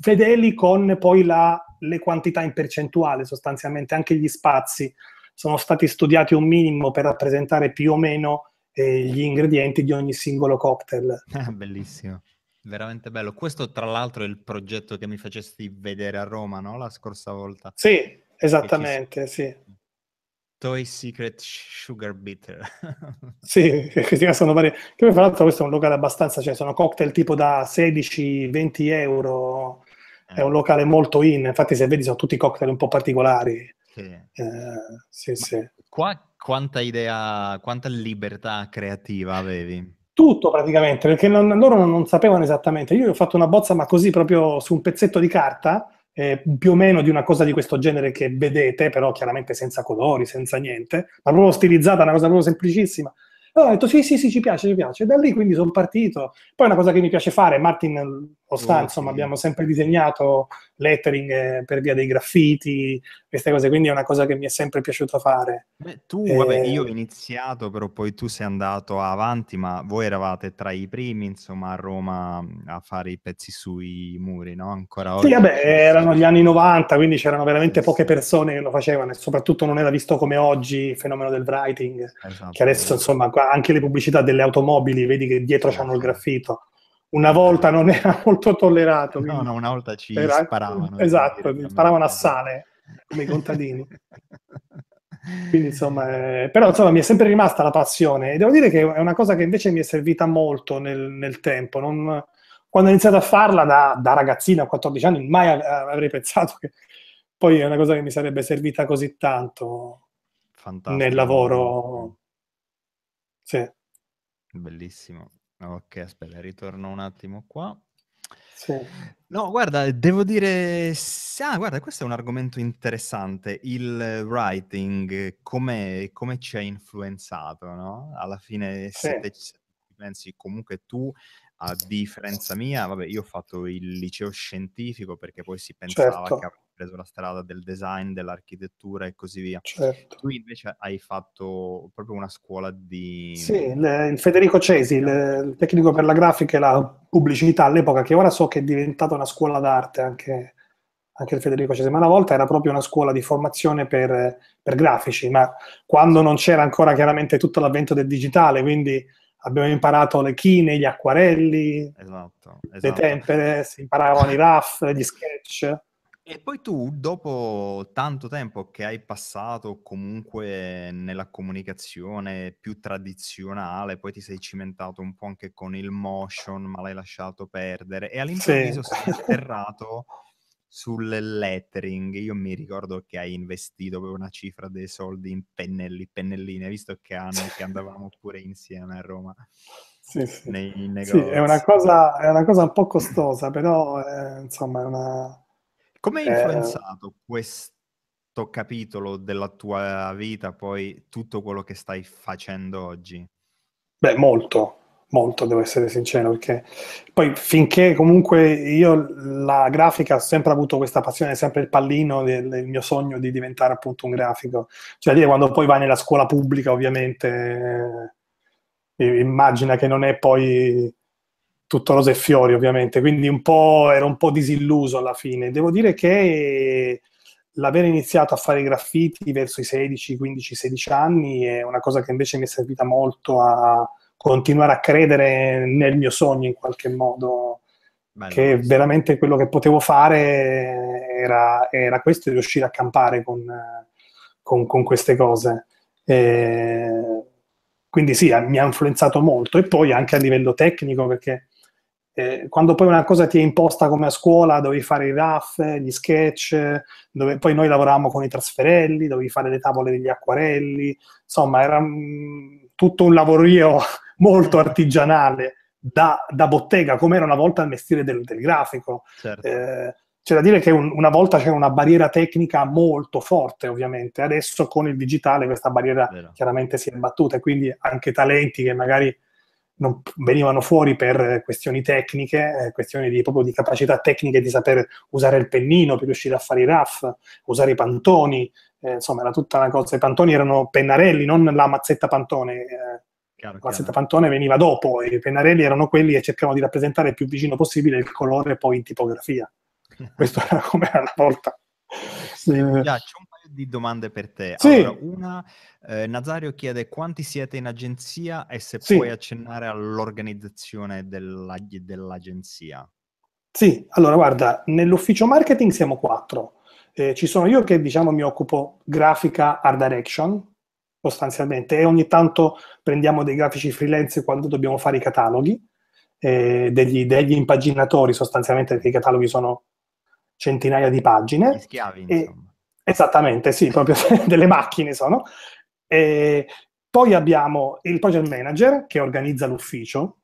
fedeli con poi la, le quantità in percentuale sostanzialmente, anche gli spazi sono stati studiati un minimo per rappresentare più o meno eh, gli ingredienti di ogni singolo cocktail. Ah, bellissimo, veramente bello. Questo tra l'altro è il progetto che mi facesti vedere a Roma, no? La scorsa volta. Sì, esattamente, ci... sì. Toy Secret Sugar Bitter. sì, che sono varie. Che poi, fra l'altro, questo è un locale abbastanza, cioè sono cocktail tipo da 16-20 euro. È un eh. locale molto in, infatti, se vedi, sono tutti cocktail un po' particolari. Sì. Eh, sì, sì. Qua quanta idea, quanta libertà creativa avevi? Tutto praticamente, perché non, loro non sapevano esattamente. Io ho fatto una bozza, ma così proprio su un pezzetto di carta eh, più o meno di una cosa di questo genere che vedete, però chiaramente senza colori, senza niente, ma proprio stilizzata, una cosa proprio semplicissima. E ho detto sì, sì, sì, ci piace, ci piace. E da lì quindi sono partito. Poi una cosa che mi piace fare, Martin lo sta, oh, insomma, sì. Mm. abbiamo sempre disegnato lettering eh, per via dei graffiti, queste cose, quindi è una cosa che mi è sempre piaciuto fare. Beh, tu, eh... vabbè, io ho iniziato, però poi tu sei andato avanti, ma voi eravate tra i primi, insomma, a Roma mm, a fare i pezzi sui muri, no? Ancora oggi. Sì, vabbè, erano gli anni 90, quindi c'erano veramente poche persone che lo facevano e soprattutto non era visto come oggi il fenomeno del writing, esatto. che adesso, esatto. insomma, anche le pubblicità delle automobili, vedi che dietro c'hanno il graffito una volta non era molto tollerato. No, no, una volta ci era... sparavano. Esatto, dire, sparavano a sale come i contadini. Quindi, insomma, eh, però insomma mi è sempre rimasta la passione e devo dire che è una cosa che invece mi è servita molto nel, nel tempo. Non, quando ho iniziato a farla da, da ragazzina a 14 anni, mai avrei pensato che poi è una cosa che mi sarebbe servita così tanto Fantastico. nel lavoro. Sì. Bellissimo. Ok, aspetta, ritorno un attimo qua. Sì. No, guarda, devo dire... Ah, guarda, questo è un argomento interessante. Il writing, come, ci ha influenzato, no? Alla fine, sì. se, te, pensi comunque tu, a differenza mia, vabbè, io ho fatto il liceo scientifico perché poi si pensava certo. che preso la strada del design, dell'architettura e così via. Certo. Tu invece hai fatto proprio una scuola di... Sì, il Federico Cesi, il tecnico per la grafica e la pubblicità all'epoca, che ora so che è diventata una scuola d'arte anche, anche il Federico Cesi, ma una volta era proprio una scuola di formazione per, per grafici, ma quando non c'era ancora chiaramente tutto l'avvento del digitale, quindi abbiamo imparato le chine, gli acquarelli, esatto, esatto. le tempere, si imparavano i raff, gli sketch. E poi tu, dopo tanto tempo che hai passato comunque nella comunicazione più tradizionale, poi ti sei cimentato un po' anche con il motion, ma l'hai lasciato perdere, e all'improvviso sì. sei atterrato sul lettering. Io mi ricordo che hai investito una cifra dei soldi in pennelli, pennelline, visto che, hanno, che andavamo pure insieme a Roma. Sì, sì. Nei, negozi. sì è, una cosa, è, una cosa, un po' costosa, però eh, insomma è una come hai eh, influenzato eh... questo capitolo della tua vita poi tutto quello che stai facendo oggi? Beh, molto, molto, devo essere sincero, perché poi finché comunque io la grafica ho sempre avuto questa passione, sempre il pallino del, del, mio sogno di diventare appunto un grafico. Cioè dire, quando poi vai nella scuola pubblica, ovviamente, eh, immagina che non è poi tutto rose e fiori ovviamente, quindi un po', ero un po' disilluso alla fine. Devo dire che l'aver iniziato a fare i graffiti verso i 16, 15, 16 anni è una cosa che invece mi è servita molto a continuare a credere nel mio sogno in qualche modo, Bello. che veramente quello che potevo fare era, era questo, riuscire a campare con, con, con queste cose. E quindi sì, mi ha influenzato molto e poi anche a livello tecnico perché eh, quando poi una cosa ti è imposta come a scuola, dovevi fare i raff, gli sketch, dove, poi noi lavoravamo con i trasferelli, dovevi fare le tavole degli acquarelli, insomma era mh, tutto un lavorio molto artigianale da, da bottega, come era una volta il mestiere del, del grafico. Certo. Eh, c'è da dire che un, una volta c'era una barriera tecnica molto forte, ovviamente, adesso con il digitale questa barriera Vero. chiaramente si è abbattuta, quindi anche talenti che magari non venivano fuori per questioni tecniche, eh, questioni di, proprio di capacità tecniche di saper usare il pennino per riuscire a fare i raff, usare i pantoni, eh, insomma era tutta una cosa. I pantoni erano pennarelli, non la mazzetta pantone. Eh, chiaro, la mazzetta chiaro. pantone veniva dopo, e i pennarelli erano quelli che cercavano di rappresentare il più vicino possibile il colore poi in tipografia. Questo era come era una volta. mi eh, piace un di domande per te. Sì. Allora, una, eh, Nazario chiede quanti siete in agenzia e se sì. puoi accennare all'organizzazione della, dell'agenzia. Sì, allora guarda, nell'ufficio marketing siamo quattro. Eh, ci sono io che diciamo mi occupo grafica art direction, sostanzialmente, e ogni tanto prendiamo dei grafici freelance quando dobbiamo fare i cataloghi, eh, degli, degli impaginatori sostanzialmente, perché i cataloghi sono centinaia di pagine. Gli schiavi, e, Esattamente, sì, proprio delle macchine sono. E poi abbiamo il project manager che organizza l'ufficio,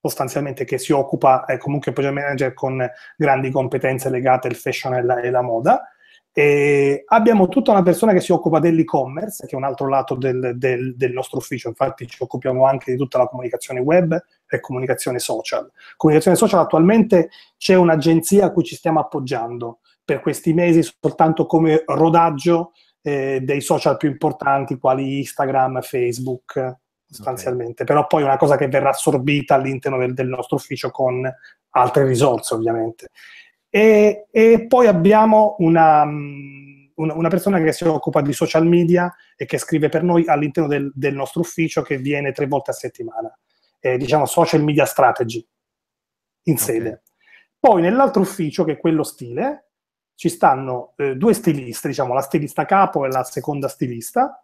sostanzialmente che si occupa, è comunque project manager con grandi competenze legate al fashion e alla, moda. E abbiamo tutta una persona che si occupa dell'e-commerce, che è un altro lato del, del, del nostro ufficio, infatti ci occupiamo anche di tutta la comunicazione web e comunicazione social. Comunicazione social attualmente c'è un'agenzia a cui ci stiamo appoggiando, per questi mesi soltanto come rodaggio eh, dei social più importanti quali Instagram, Facebook sostanzialmente, okay. però poi è una cosa che verrà assorbita all'interno del, del nostro ufficio con altre risorse ovviamente. E, e poi abbiamo mm, una, una, persona che si occupa di social media e che scrive per noi all'interno del, del nostro ufficio che viene tre volte a settimana, eh, diciamo social media strategy in okay. sede. Poi nell'altro ufficio, che è quello stile, ci stanno eh, due stiliste, diciamo la stilista capo e la seconda stilista,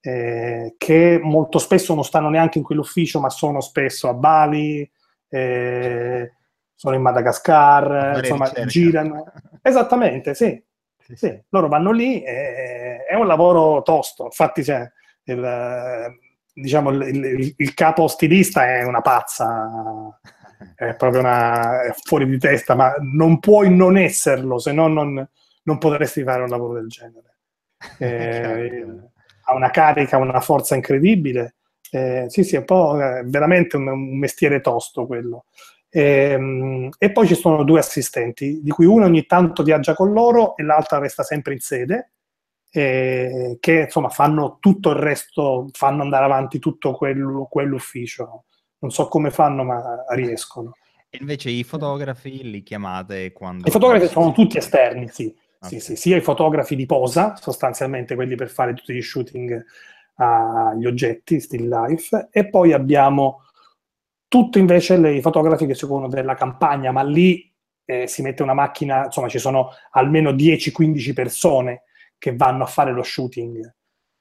eh, che molto spesso non stanno neanche in quell'ufficio, ma sono spesso a Bali, eh, sono in Madagascar, insomma, ricerca. girano. Esattamente, sì. Sì, sì. Loro vanno lì, e, è un lavoro tosto, infatti c'è cioè, il, diciamo, il, il, il capo stilista è una pazza è proprio una, è fuori di testa, ma non puoi non esserlo, se no non, non potresti fare un lavoro del genere. Eh, ha una carica, una forza incredibile. Eh, sì, sì, è un po' veramente un, un mestiere tosto quello. E, ehm, e, poi ci sono due assistenti, di cui uno ogni tanto viaggia con loro e l'altra resta sempre in sede, eh, che insomma fanno tutto il resto, fanno andare avanti tutto quell'ufficio non so come fanno, ma riescono. E invece i fotografi li chiamate quando... I fotografi sono tutti esterni, sì. Okay. Sì, sì, sia i fotografi di posa, sostanzialmente quelli per fare tutti gli shooting agli ah, oggetti, still life, e poi abbiamo tutti invece le, i fotografi che si occupano della campagna, ma lì eh, si mette una macchina, insomma ci sono almeno 10-15 persone che vanno a fare lo shooting,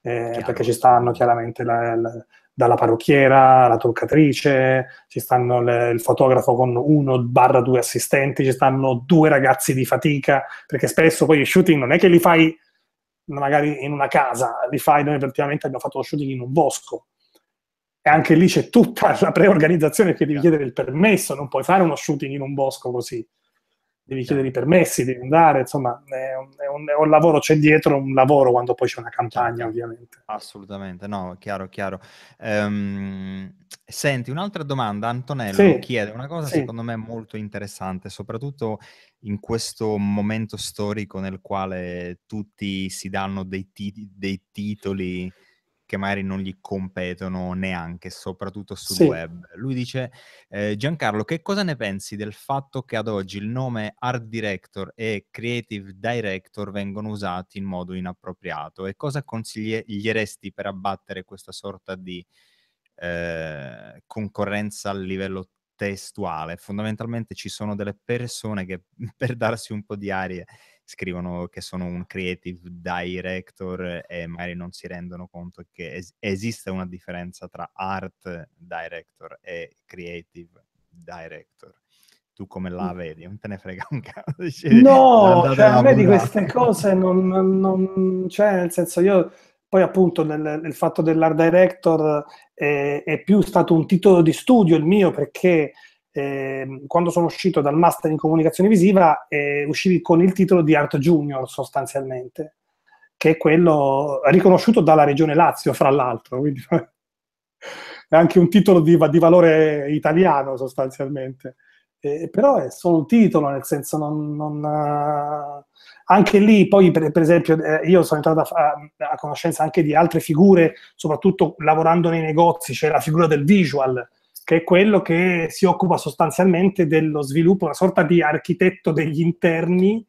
eh, perché ci stanno chiaramente la, la, dalla parrucchiera alla truccatrice, ci stanno le, il fotografo con uno barra due assistenti, ci stanno due ragazzi di fatica, perché spesso poi i shooting non è che li fai magari in una casa, li fai, noi praticamente abbiamo fatto lo shooting in un bosco. E anche lì c'è tutta la preorganizzazione che devi certo. chiedere il permesso, non puoi fare uno shooting in un bosco così devi chiedere i permessi, devi andare, insomma è un, è, un, è un, lavoro, c'è dietro un lavoro quando poi c'è una campagna certo. ovviamente. Assolutamente, no, chiaro, chiaro. Ehm, senti, un'altra domanda, Antonello sì. chiede una cosa sì. secondo me molto interessante, soprattutto in questo momento storico nel quale tutti si danno dei, ti- dei titoli che magari non gli competono neanche, soprattutto sul sì. web. Lui dice, eh, Giancarlo, che cosa ne pensi del fatto che ad oggi il nome Art Director e Creative Director vengono usati in modo inappropriato e cosa consiglieresti per abbattere questa sorta di eh, concorrenza a livello testuale? Fondamentalmente ci sono delle persone che per darsi un po' di arie scrivono che sono un creative director e magari non si rendono conto che es- esiste una differenza tra art director e creative director. Tu come la vedi? Non te ne frega un cazzo. No, cioè, a me di queste cose non, non... Cioè, nel senso, io poi appunto nel, nel fatto dell'art director è, eh, è più stato un titolo di studio il mio perché eh, quando sono uscito dal master in comunicazione visiva, eh, uscivi con il titolo di Art Junior sostanzialmente, che è quello riconosciuto dalla Regione Lazio, fra l'altro, quindi è anche un titolo di, di valore italiano sostanzialmente. Eh, però è solo un titolo, nel senso non... non uh, anche lì poi, per, per esempio, eh, io sono entrato a, a, conoscenza anche di altre figure, soprattutto lavorando nei negozi, c'è cioè la figura del visual, che è quello che si occupa sostanzialmente dello sviluppo, una sorta di architetto degli interni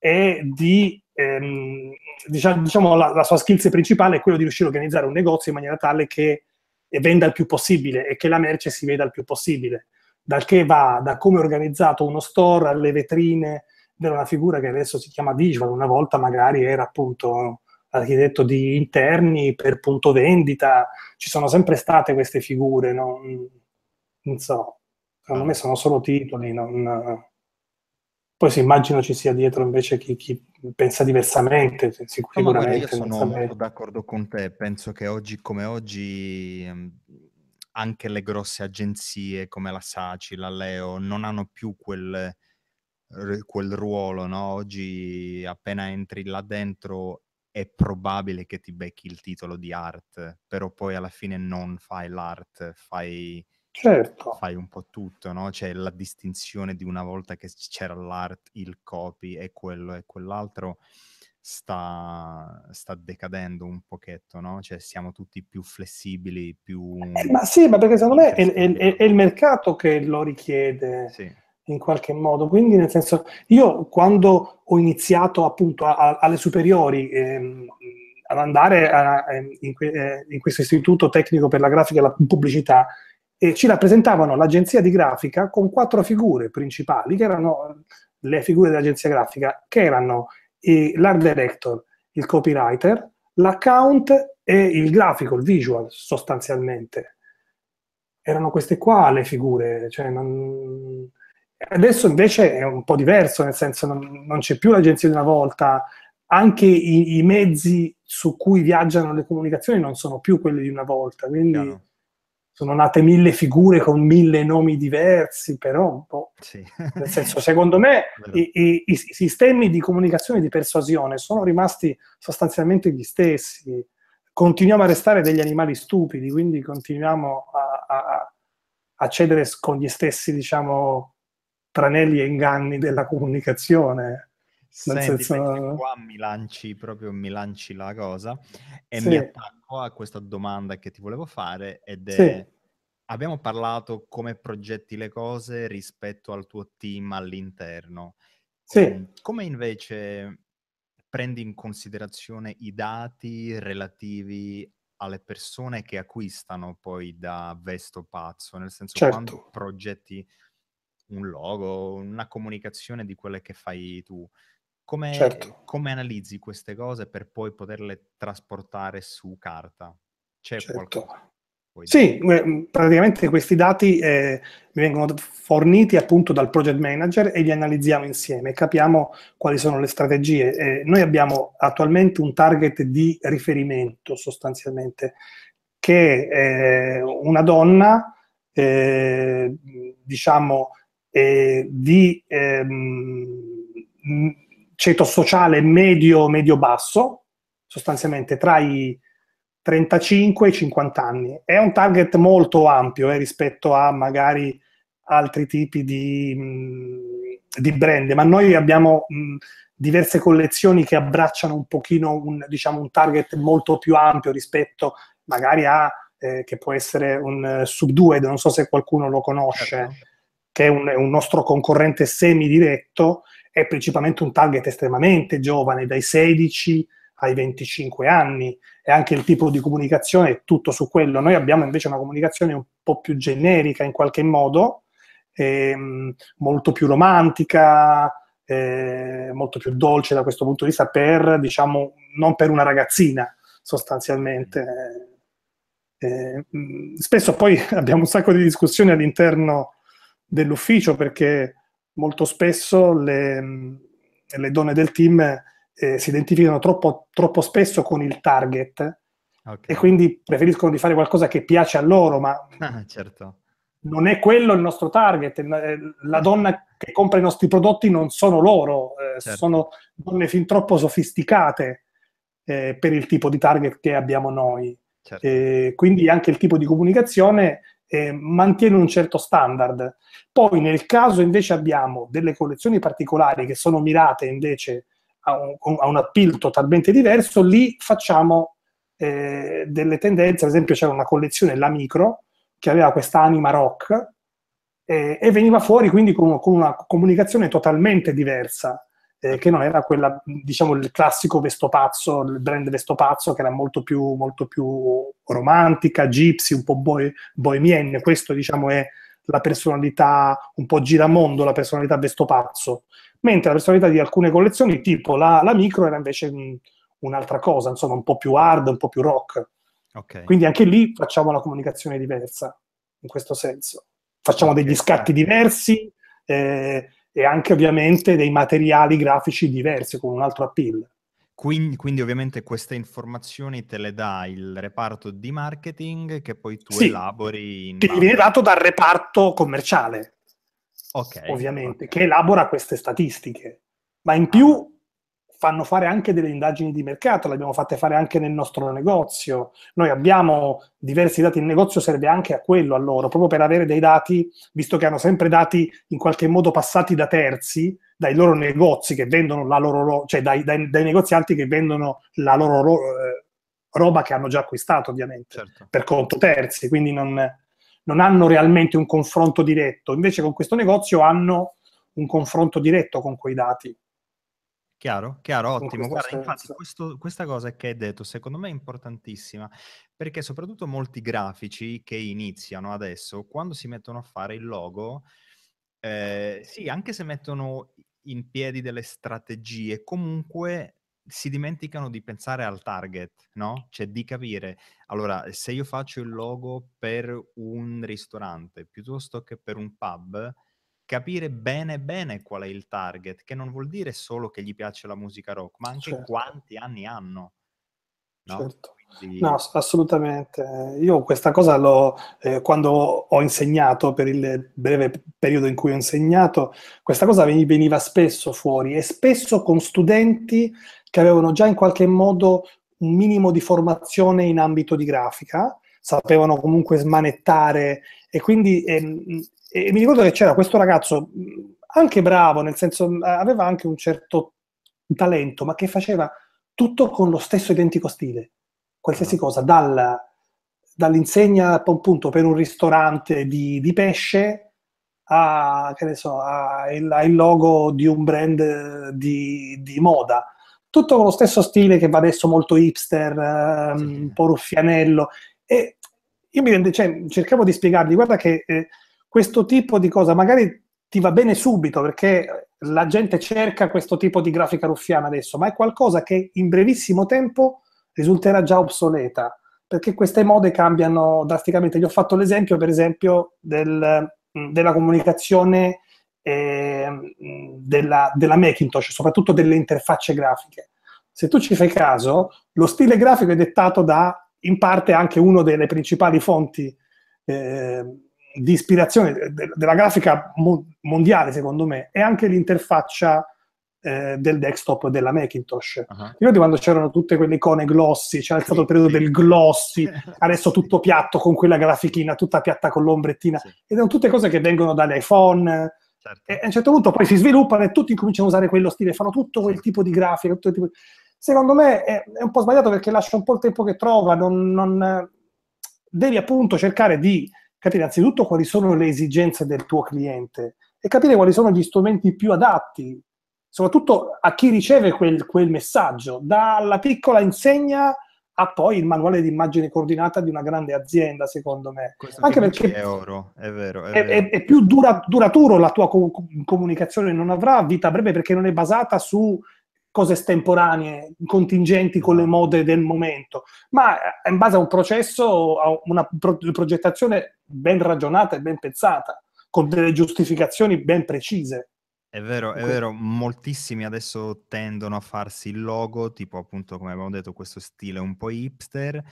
e di, ehm, diciamo, diciamo la, la, sua skills principale è quello di riuscire a organizzare un negozio in maniera tale che venda il più possibile e che la merce si veda il più possibile. Dal che va da come è organizzato uno store alle vetrine, era una figura che adesso si chiama Visual, una volta magari era appunto architetto di interni per punto vendita, ci sono sempre state queste figure, no? non so, a me ah. sono solo titoli, non... poi si immagino ci sia dietro invece chi, chi pensa diversamente, sicuramente. No, io sono d'accordo con te, penso che oggi come oggi ehm, anche le grosse agenzie come la Saci, la Leo, non hanno più quel, quel ruolo, no? Oggi appena entri là dentro è probabile che ti becchi il titolo di art, però poi alla fine non fai l'art, fai Certo. Fai un po' tutto, no? C'è la distinzione di una volta che c'era l'art, il copy e quello e quell'altro sta, sta decadendo un pochetto, no? Cioè siamo tutti più flessibili, eh, più... Eh, ma sì, ma perché secondo me è, è, è, è il mercato che lo richiede. Sì in qualche modo. Quindi, nel senso, io quando ho iniziato appunto a, a, alle superiori ehm, ad andare a, in, que, eh, in, questo istituto tecnico per la grafica e la pubblicità, e ci rappresentavano l'agenzia di grafica con quattro figure principali, che erano le figure dell'agenzia grafica, che erano l'art director, il copywriter, l'account e il grafico, il visual sostanzialmente. Erano queste qua le figure, cioè non... adesso invece è un po' diverso, nel senso non, non c'è più l'agenzia di una volta, anche i, i, mezzi su cui viaggiano le comunicazioni non sono più quelli di una volta, quindi... Chiaro sono nate mille figure con mille nomi diversi, però boh. sì. nel senso, secondo me i, i, i, sistemi di comunicazione e di persuasione sono rimasti sostanzialmente gli stessi. Continuiamo a restare degli animali stupidi, quindi continuiamo a, a, a cedere con gli stessi, diciamo, tranelli e inganni della comunicazione. Senti, senso... senti, qua mi lanci proprio mi lanci la cosa e sì. mi attacco a questa domanda che ti volevo fare ed è sì. abbiamo parlato come progetti le cose rispetto al tuo team all'interno. Sì. Mm, come invece prendi in considerazione i dati relativi alle persone che acquistano poi da Vesto Pazzo, nel senso certo. quando progetti un logo, una comunicazione di quelle che fai tu, come, certo. come, analizzi queste cose per poi poterle trasportare su carta? C'è certo. qualcosa? Sì, mm, praticamente questi dati eh, vengono forniti appunto dal project manager e li analizziamo insieme, capiamo quali sono le strategie. Eh, noi abbiamo attualmente un target di riferimento sostanzialmente, che è eh, una donna, eh, diciamo, eh, di... Ehm, ceto sociale medio, medio-basso, sostanzialmente tra i 35 e i 50 anni. È un target molto ampio eh, rispetto a magari altri tipi di, mh, mm, di brand, ma noi abbiamo mh, mm, diverse collezioni che abbracciano un pochino un, diciamo, un target molto più ampio rispetto magari a, eh, che può essere un uh, eh, Subdued, non so se qualcuno lo conosce, certo. che è un, un nostro concorrente semi-diretto, è principalmente un target estremamente giovane, dai 16 ai 25 anni e anche il tipo di comunicazione è tutto su quello. Noi abbiamo invece una comunicazione un po' più generica in qualche modo, ehm, molto più romantica, eh, molto più dolce da questo punto di vista, per, diciamo, non per una ragazzina sostanzialmente. Eh, mm, spesso poi abbiamo un sacco di discussioni all'interno dell'ufficio perché molto spesso le, le donne del team eh, si identificano troppo, troppo, spesso con il target okay. e quindi preferiscono di fare qualcosa che piace a loro, ma ah, certo. non è quello il nostro target. Eh, la donna che compra i nostri prodotti non sono loro, eh, certo. sono donne fin troppo sofisticate eh, per il tipo di target che abbiamo noi. Certo. Eh, quindi anche il tipo di comunicazione eh, mantiene un certo standard. Poi nel caso invece abbiamo delle collezioni particolari che sono mirate invece a un, a un appeal totalmente diverso, lì facciamo eh, delle tendenze, ad esempio c'era una collezione, la Micro, che aveva questa anima rock eh, e veniva fuori quindi con, con una comunicazione totalmente diversa eh, che non era quella, diciamo, il classico vestopazzo, il brand vestopazzo che era molto più, molto più romantica, gypsy, un po' boy, bohemienne. Questo, diciamo, è la personalità un po' giramondo, la personalità vestopazzo. Mentre la personalità di alcune collezioni, tipo la, la micro, era invece mh, un'altra cosa, insomma, un po' più hard, un po' più rock. Okay. Quindi anche lì facciamo la comunicazione diversa, in questo senso. Facciamo degli okay. scatti diversi, eh, e anche ovviamente dei materiali grafici diversi con un altro appeal. Quindi, quindi, ovviamente queste informazioni te le dà il reparto di marketing che poi tu sì, elabori in... Che viene dato dal reparto commerciale, okay, ovviamente, okay. che elabora queste statistiche. Ma in ah. più fanno fare anche delle indagini di mercato, le abbiamo fatte fare anche nel nostro negozio. Noi abbiamo diversi dati, il negozio serve anche a quello a loro, proprio per avere dei dati, visto che hanno sempre dati in qualche modo passati da terzi, dai loro negozi che vendono la loro, roba, cioè dai, dai, dai negozianti che vendono la loro eh, roba che hanno già acquistato, ovviamente, certo. per conto terzi, quindi non, non hanno realmente un confronto diretto. Invece con questo negozio hanno un confronto diretto con quei dati. Chiaro? Chiaro, ottimo. Guarda, infatti questo, questa cosa che hai detto secondo me è importantissima perché soprattutto molti grafici che iniziano adesso, quando si mettono a fare il logo, eh, sì, anche se mettono in piedi delle strategie, comunque si dimenticano di pensare al target, no? Cioè di capire, allora, se io faccio il logo per un ristorante piuttosto che per un pub, capire bene bene qual è il target, che non vuol dire solo che gli piace la musica rock, ma anche certo. quanti anni hanno. No? Certo. Quindi... No, assolutamente. Io questa cosa eh, quando ho insegnato, per il breve periodo in cui ho insegnato, questa cosa veniva spesso fuori e spesso con studenti che avevano già in qualche modo un minimo di formazione in ambito di grafica, sapevano comunque smanettare e quindi eh, e mi ricordo che c'era questo ragazzo anche bravo, nel senso aveva anche un certo talento, ma che faceva tutto con lo stesso identico stile, qualsiasi ah. cosa, dal, dall'insegna appunto per un ristorante di, di pesce a, che ne so, a il, a il, logo di un brand eh, di, di, moda. Tutto con lo stesso stile che va adesso molto hipster, un ehm, po' ruffianello. E io mi rende, cioè, cercavo di spiegargli, guarda che... Eh, questo tipo di cosa magari ti va bene subito perché la gente cerca questo tipo di grafica ruffiana adesso, ma è qualcosa che in brevissimo tempo risulterà già obsoleta perché queste mode cambiano drasticamente. Gli ho fatto l'esempio, per esempio, del, mm, della comunicazione eh, della, della Macintosh, soprattutto delle interfacce grafiche. Se tu ci fai caso, lo stile grafico è dettato da, in parte, anche una delle principali fonti eh, di ispirazione de- della grafica mo- mondiale, secondo me, è anche l'interfaccia eh, del desktop della Macintosh. Uh-huh. Ricordi quando c'erano tutte quelle icone glossy, c'era stato il periodo del glossy, adesso tutto piatto con quella grafichina, tutta piatta con l'ombrettina, sì. ed sono tutte cose che vengono dall'iPhone, Certo. E a un certo punto poi si sviluppano e tutti cominciano a usare quello stile, fanno tutto quel tipo di grafica. Tipo di... Secondo me è, è, un po' sbagliato perché lascia un po' il tempo che trova, non, non... devi appunto cercare di capire innanzitutto quali sono le esigenze del tuo cliente e capire quali sono gli strumenti più adatti, soprattutto a chi riceve quel, quel messaggio, dalla piccola insegna a poi il manuale di immagine coordinata di una grande azienda, secondo me. Questo Anche perché è oro, è vero. È, è, vero. è, è più dura, duraturo la tua co- comunicazione, non avrà vita breve perché non è basata su cose estemporanee, contingenti con le mode del momento, ma è eh, in base a un processo, a una pro- progettazione ben ragionata e ben pensata, con delle giustificazioni ben precise. È vero, è vero, moltissimi adesso tendono a farsi il logo, tipo appunto come abbiamo detto questo stile un po' hipster,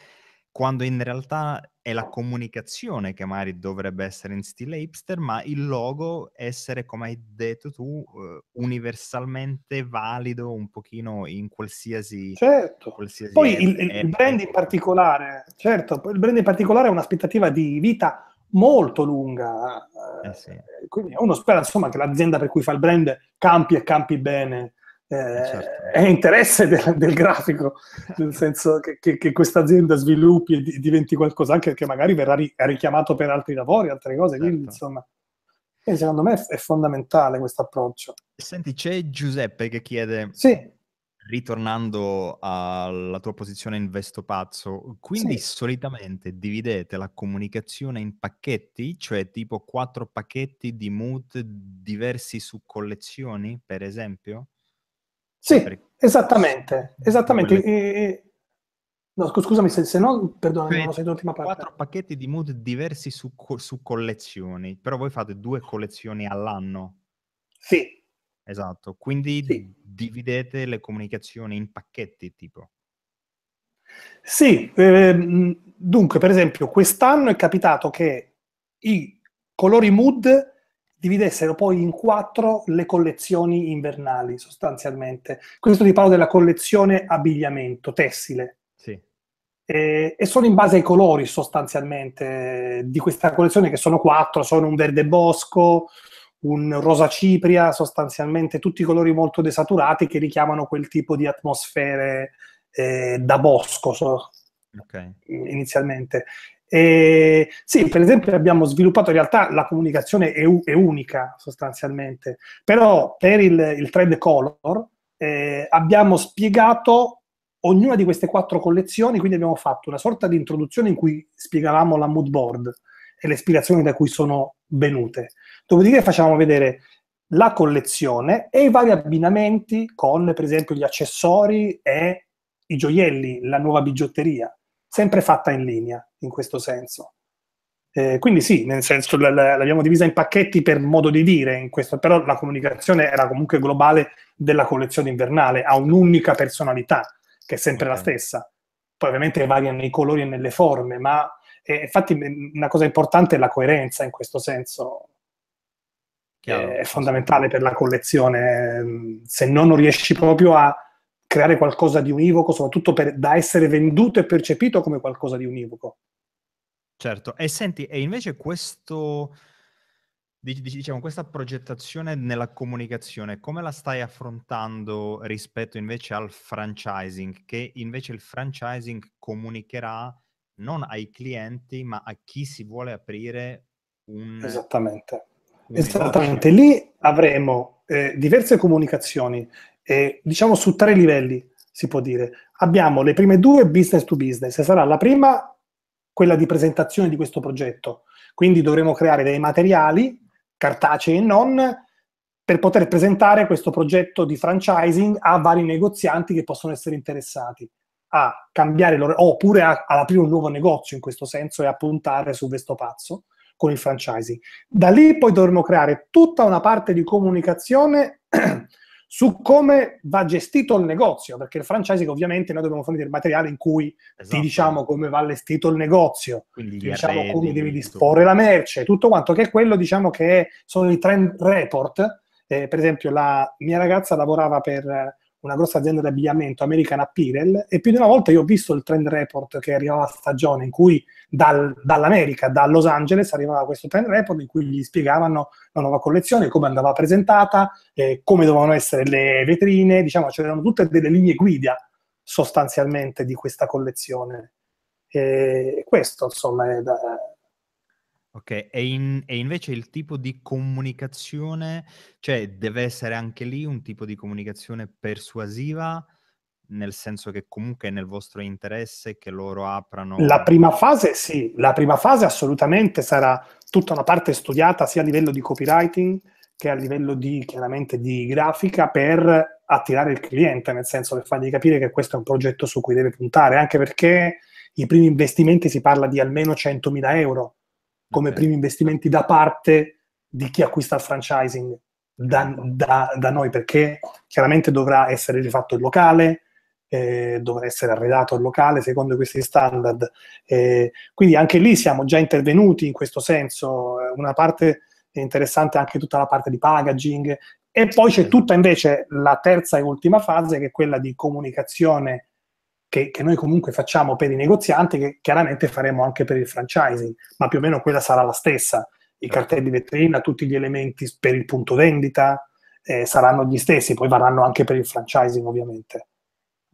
quando in realtà è la comunicazione che magari dovrebbe essere in stile hipster, ma il logo essere, come hai detto tu, eh, universalmente valido un pochino in qualsiasi... Certo, qualsiasi poi il, il, brand in particolare, certo, il brand in particolare ha un'aspettativa di vita molto lunga, eh sì. Eh, quindi uno spera insomma che l'azienda per cui fa il brand campi e campi bene eh, certo. è interesse del, del, grafico, nel senso che, che, che questa azienda sviluppi e di, diventi qualcosa anche che magari verrà ri, richiamato per altri lavori, altre cose, certo. quindi insomma. E secondo me è fondamentale questo approccio. Senti, c'è Giuseppe che chiede, sì. ritornando alla tua posizione in Vesto Pazzo, quindi sì. solitamente dividete la comunicazione in pacchetti, cioè tipo quattro pacchetti di mood diversi su collezioni, per esempio? Sì, per... esattamente, esattamente. Quelle... E... No, scusami se, se no, perdonami, non sei l'ultima parte. Quattro pacchetti di mood diversi su, su, collezioni, però voi fate due collezioni all'anno. Sì. Esatto, quindi sì. dividete le comunicazioni in pacchetti tipo. Sì, eh, dunque per esempio quest'anno è capitato che i colori mood dividessero poi in quattro le collezioni invernali, sostanzialmente. Questo ti parlo della collezione abbigliamento, tessile. Sì. E, e sono in base ai colori, sostanzialmente, di questa collezione, che sono quattro, sono un verde bosco, un rosa cipria, sostanzialmente tutti i colori molto desaturati che richiamano quel tipo di atmosfere eh, da bosco, so, okay. inizialmente. E sì, per esempio abbiamo sviluppato in realtà la comunicazione è, è unica sostanzialmente, però per il, il trend color eh, abbiamo spiegato ognuna di queste quattro collezioni, quindi abbiamo fatto una sorta di introduzione in cui spiegavamo la mood board e le ispirazioni da cui sono venute. Dopodiché facciamo vedere la collezione e i vari abbinamenti con, per esempio, gli accessori e i gioielli, la nuova bigiotteria, sempre fatta in linea in questo senso. Eh, quindi sì, nel senso l'abbiamo divisa in pacchetti per modo di dire, in questo, però la comunicazione era comunque globale della collezione invernale, ha un'unica personalità, che è sempre okay. la stessa. Poi ovviamente varia nei colori e nelle forme, ma eh, infatti mm, una cosa importante è la coerenza in questo senso, che Chiaro. è fondamentale per la collezione. Mm, se non riesci proprio a creare qualcosa di univoco, soprattutto per, da essere venduto e percepito come qualcosa di univoco. Certo, e senti, e invece questo, diciamo, questa progettazione nella comunicazione, come la stai affrontando rispetto invece al franchising, che invece il franchising comunicherà non ai clienti, ma a chi si vuole aprire un... Esattamente. Un Esattamente, lì avremo eh, diverse comunicazioni eh, diciamo su tre livelli si può dire. Abbiamo le prime due business to business, e sarà la prima quella di presentazione di questo progetto. Quindi dovremo creare dei materiali, cartacei e non, per poter presentare questo progetto di franchising a vari negozianti che possono essere interessati a cambiare loro, oppure a, ad aprire un nuovo negozio in questo senso e a puntare su questo pazzo con il franchising. Da lì poi dovremo creare tutta una parte di comunicazione su come va gestito il negozio, perché il franchising ovviamente noi dobbiamo fornire il materiale in cui esatto. ti diciamo come va allestito il negozio, ti diciamo arredi, come devi disporre tutto. la merce, tutto quanto, che è quello diciamo che sono i trend report. Eh, per esempio la mia ragazza lavorava per una grossa azienda di abbigliamento, American Apparel, e più di una volta io ho visto il trend report che arrivava a stagione, in cui dal, dall'America, da Los Angeles, arrivava questo trend report in cui gli spiegavano la nuova collezione, come andava presentata, eh, come dovevano essere le vetrine, diciamo, c'erano cioè tutte delle linee guida sostanzialmente di questa collezione. E questo, insomma, è da, Ok, e, in- e invece il tipo di comunicazione, cioè deve essere anche lì un tipo di comunicazione persuasiva, nel senso che comunque è nel vostro interesse che loro aprano... La prima fase sì, la prima fase assolutamente sarà tutta una parte studiata sia a livello di copywriting che a livello di, chiaramente, di grafica per attirare il cliente, nel senso per fargli capire che questo è un progetto su cui deve puntare, anche perché i primi investimenti si parla di almeno 100.000 euro come okay. primi investimenti da parte di chi acquista il franchising da, da, da noi, perché chiaramente dovrà essere rifatto il locale, eh, dovrà essere arredato il locale secondo questi standard. Eh, quindi anche lì siamo già intervenuti in questo senso. Eh, una parte interessante anche tutta la parte di packaging. E poi c'è tutta invece la terza e ultima fase che è quella di comunicazione che, che, noi comunque facciamo per i negozianti, che chiaramente faremo anche per il franchising, ma più o meno quella sarà la stessa. I certo. cartelli vetrina, tutti gli elementi per il punto vendita eh, saranno gli stessi, poi varranno anche per il franchising ovviamente.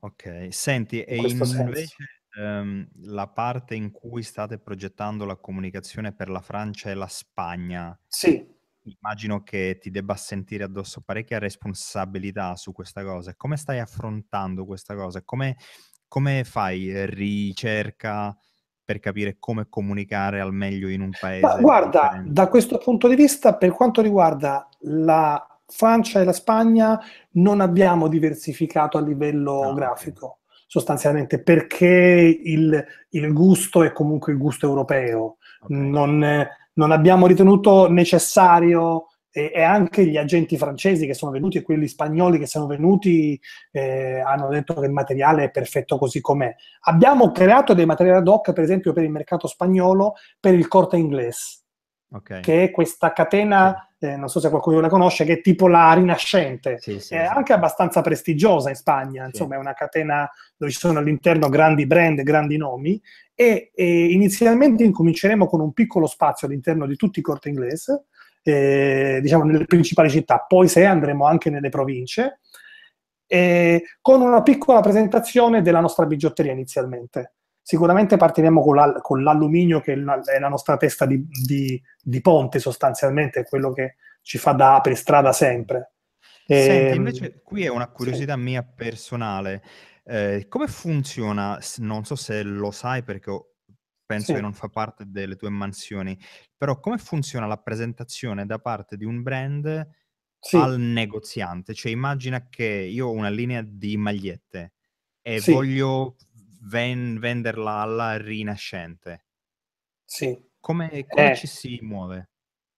Ok, senti, e in invece ehm, la parte in cui state progettando la comunicazione per la Francia e la Spagna, sì. immagino che ti debba sentire addosso parecchia responsabilità su questa cosa. Come stai affrontando questa cosa? Come come fai eh, ricerca per capire come comunicare al meglio in un paese? Ma guarda, differente? da questo punto di vista, per quanto riguarda la Francia e la Spagna, non abbiamo diversificato a livello ah, grafico. Sostanzialmente perché il, il, gusto è comunque il gusto europeo, okay. non, non abbiamo ritenuto necessario e, e, anche gli agenti francesi che sono venuti e quelli spagnoli che sono venuti eh, hanno detto che il materiale è perfetto così com'è. Abbiamo creato dei materiali ad hoc, per esempio, per il mercato spagnolo, per il corte inglese, okay. che è questa catena, sì. eh, non so se qualcuno la conosce, che è tipo la Rinascente, sì, sì, è anche abbastanza prestigiosa in Spagna, insomma è una catena dove ci sono all'interno grandi brand, grandi nomi, e, e inizialmente incominceremo con un piccolo spazio all'interno di tutti i corti inglesi, eh, diciamo, nelle principali città, poi se andremo anche nelle province, eh, con una piccola presentazione della nostra bigiotteria inizialmente. Sicuramente partiremo con, l'al- con l'alluminio che è la nostra testa di, di, di ponte sostanzialmente, quello che ci fa da apri strada sempre. Senti, ehm, invece qui è una curiosità sì. mia personale. Eh, come funziona, non so se lo sai perché ho penso sì. che non fa parte delle tue mansioni, però come funziona la presentazione da parte di un brand sì. al negoziante? Cioè immagina che io ho una linea di magliette e sì. voglio ven- venderla alla Rinascente. Sì. Come, come eh. ci si muove?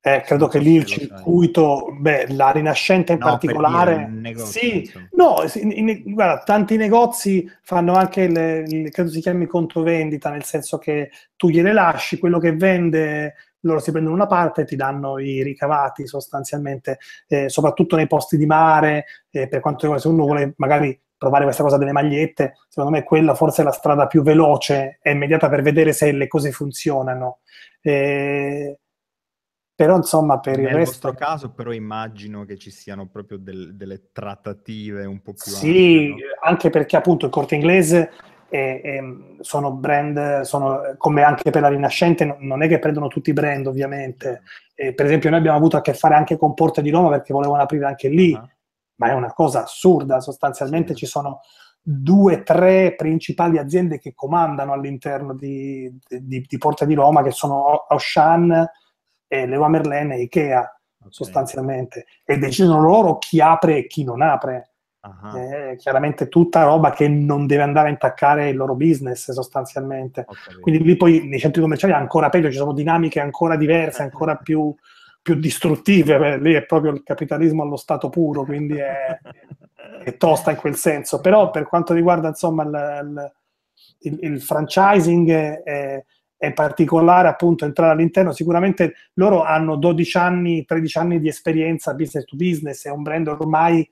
Eh, credo che lì il circuito, beh, la Rinascente in no, particolare, negozio, sì, no, in, in, guarda, tanti negozi fanno anche, le, le, credo si chiami controvendita, nel senso che tu gliele lasci, quello che vende loro si prendono una parte e ti danno i ricavati sostanzialmente, eh, soprattutto nei posti di mare, eh, per quanto riguarda se uno vuole magari provare questa cosa delle magliette, secondo me quella forse è la strada più veloce e immediata per vedere se le cose funzionano. Eh, però insomma per Nel il resto... Nel vostro caso però immagino che ci siano proprio del, delle trattative un po' più... Sì, ampie, no? anche perché appunto il corte inglese e, e sono brand, sono, come anche per la Rinascente, non è che prendono tutti i brand ovviamente. E, eh, per esempio noi abbiamo avuto a che fare anche con Porta di Roma perché volevano aprire anche lì, uh-huh. ma è una cosa assurda, sostanzialmente sì. ci sono due, o tre principali aziende che comandano all'interno di, di, di Porta di Roma, che sono Auchan, è Leroy Merlin e Ikea, okay. sostanzialmente, e decidono loro chi apre e chi non apre. Uh-huh. Eh, chiaramente tutta roba che non deve andare a intaccare il loro business sostanzialmente. Okay. Quindi lì poi nei centri commerciali è ancora peggio, ci sono dinamiche ancora diverse, eh, ancora più, più distruttive, Beh, lì è proprio il capitalismo allo stato puro, quindi è, è, tosta in quel senso. Però per quanto riguarda insomma il, il, il franchising, eh, è particolare appunto entrare all'interno. Sicuramente loro hanno 12 anni, 13 anni di esperienza business to business, è un brand ormai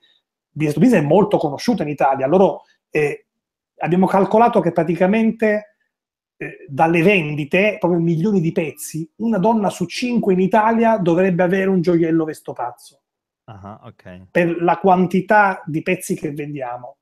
business to business molto conosciuto in Italia. Loro eh, abbiamo calcolato che praticamente eh, dalle vendite, proprio milioni di pezzi, una donna su cinque in Italia dovrebbe avere un gioiello vesto pazzo. Uh-huh, okay. Per la quantità di pezzi che vendiamo.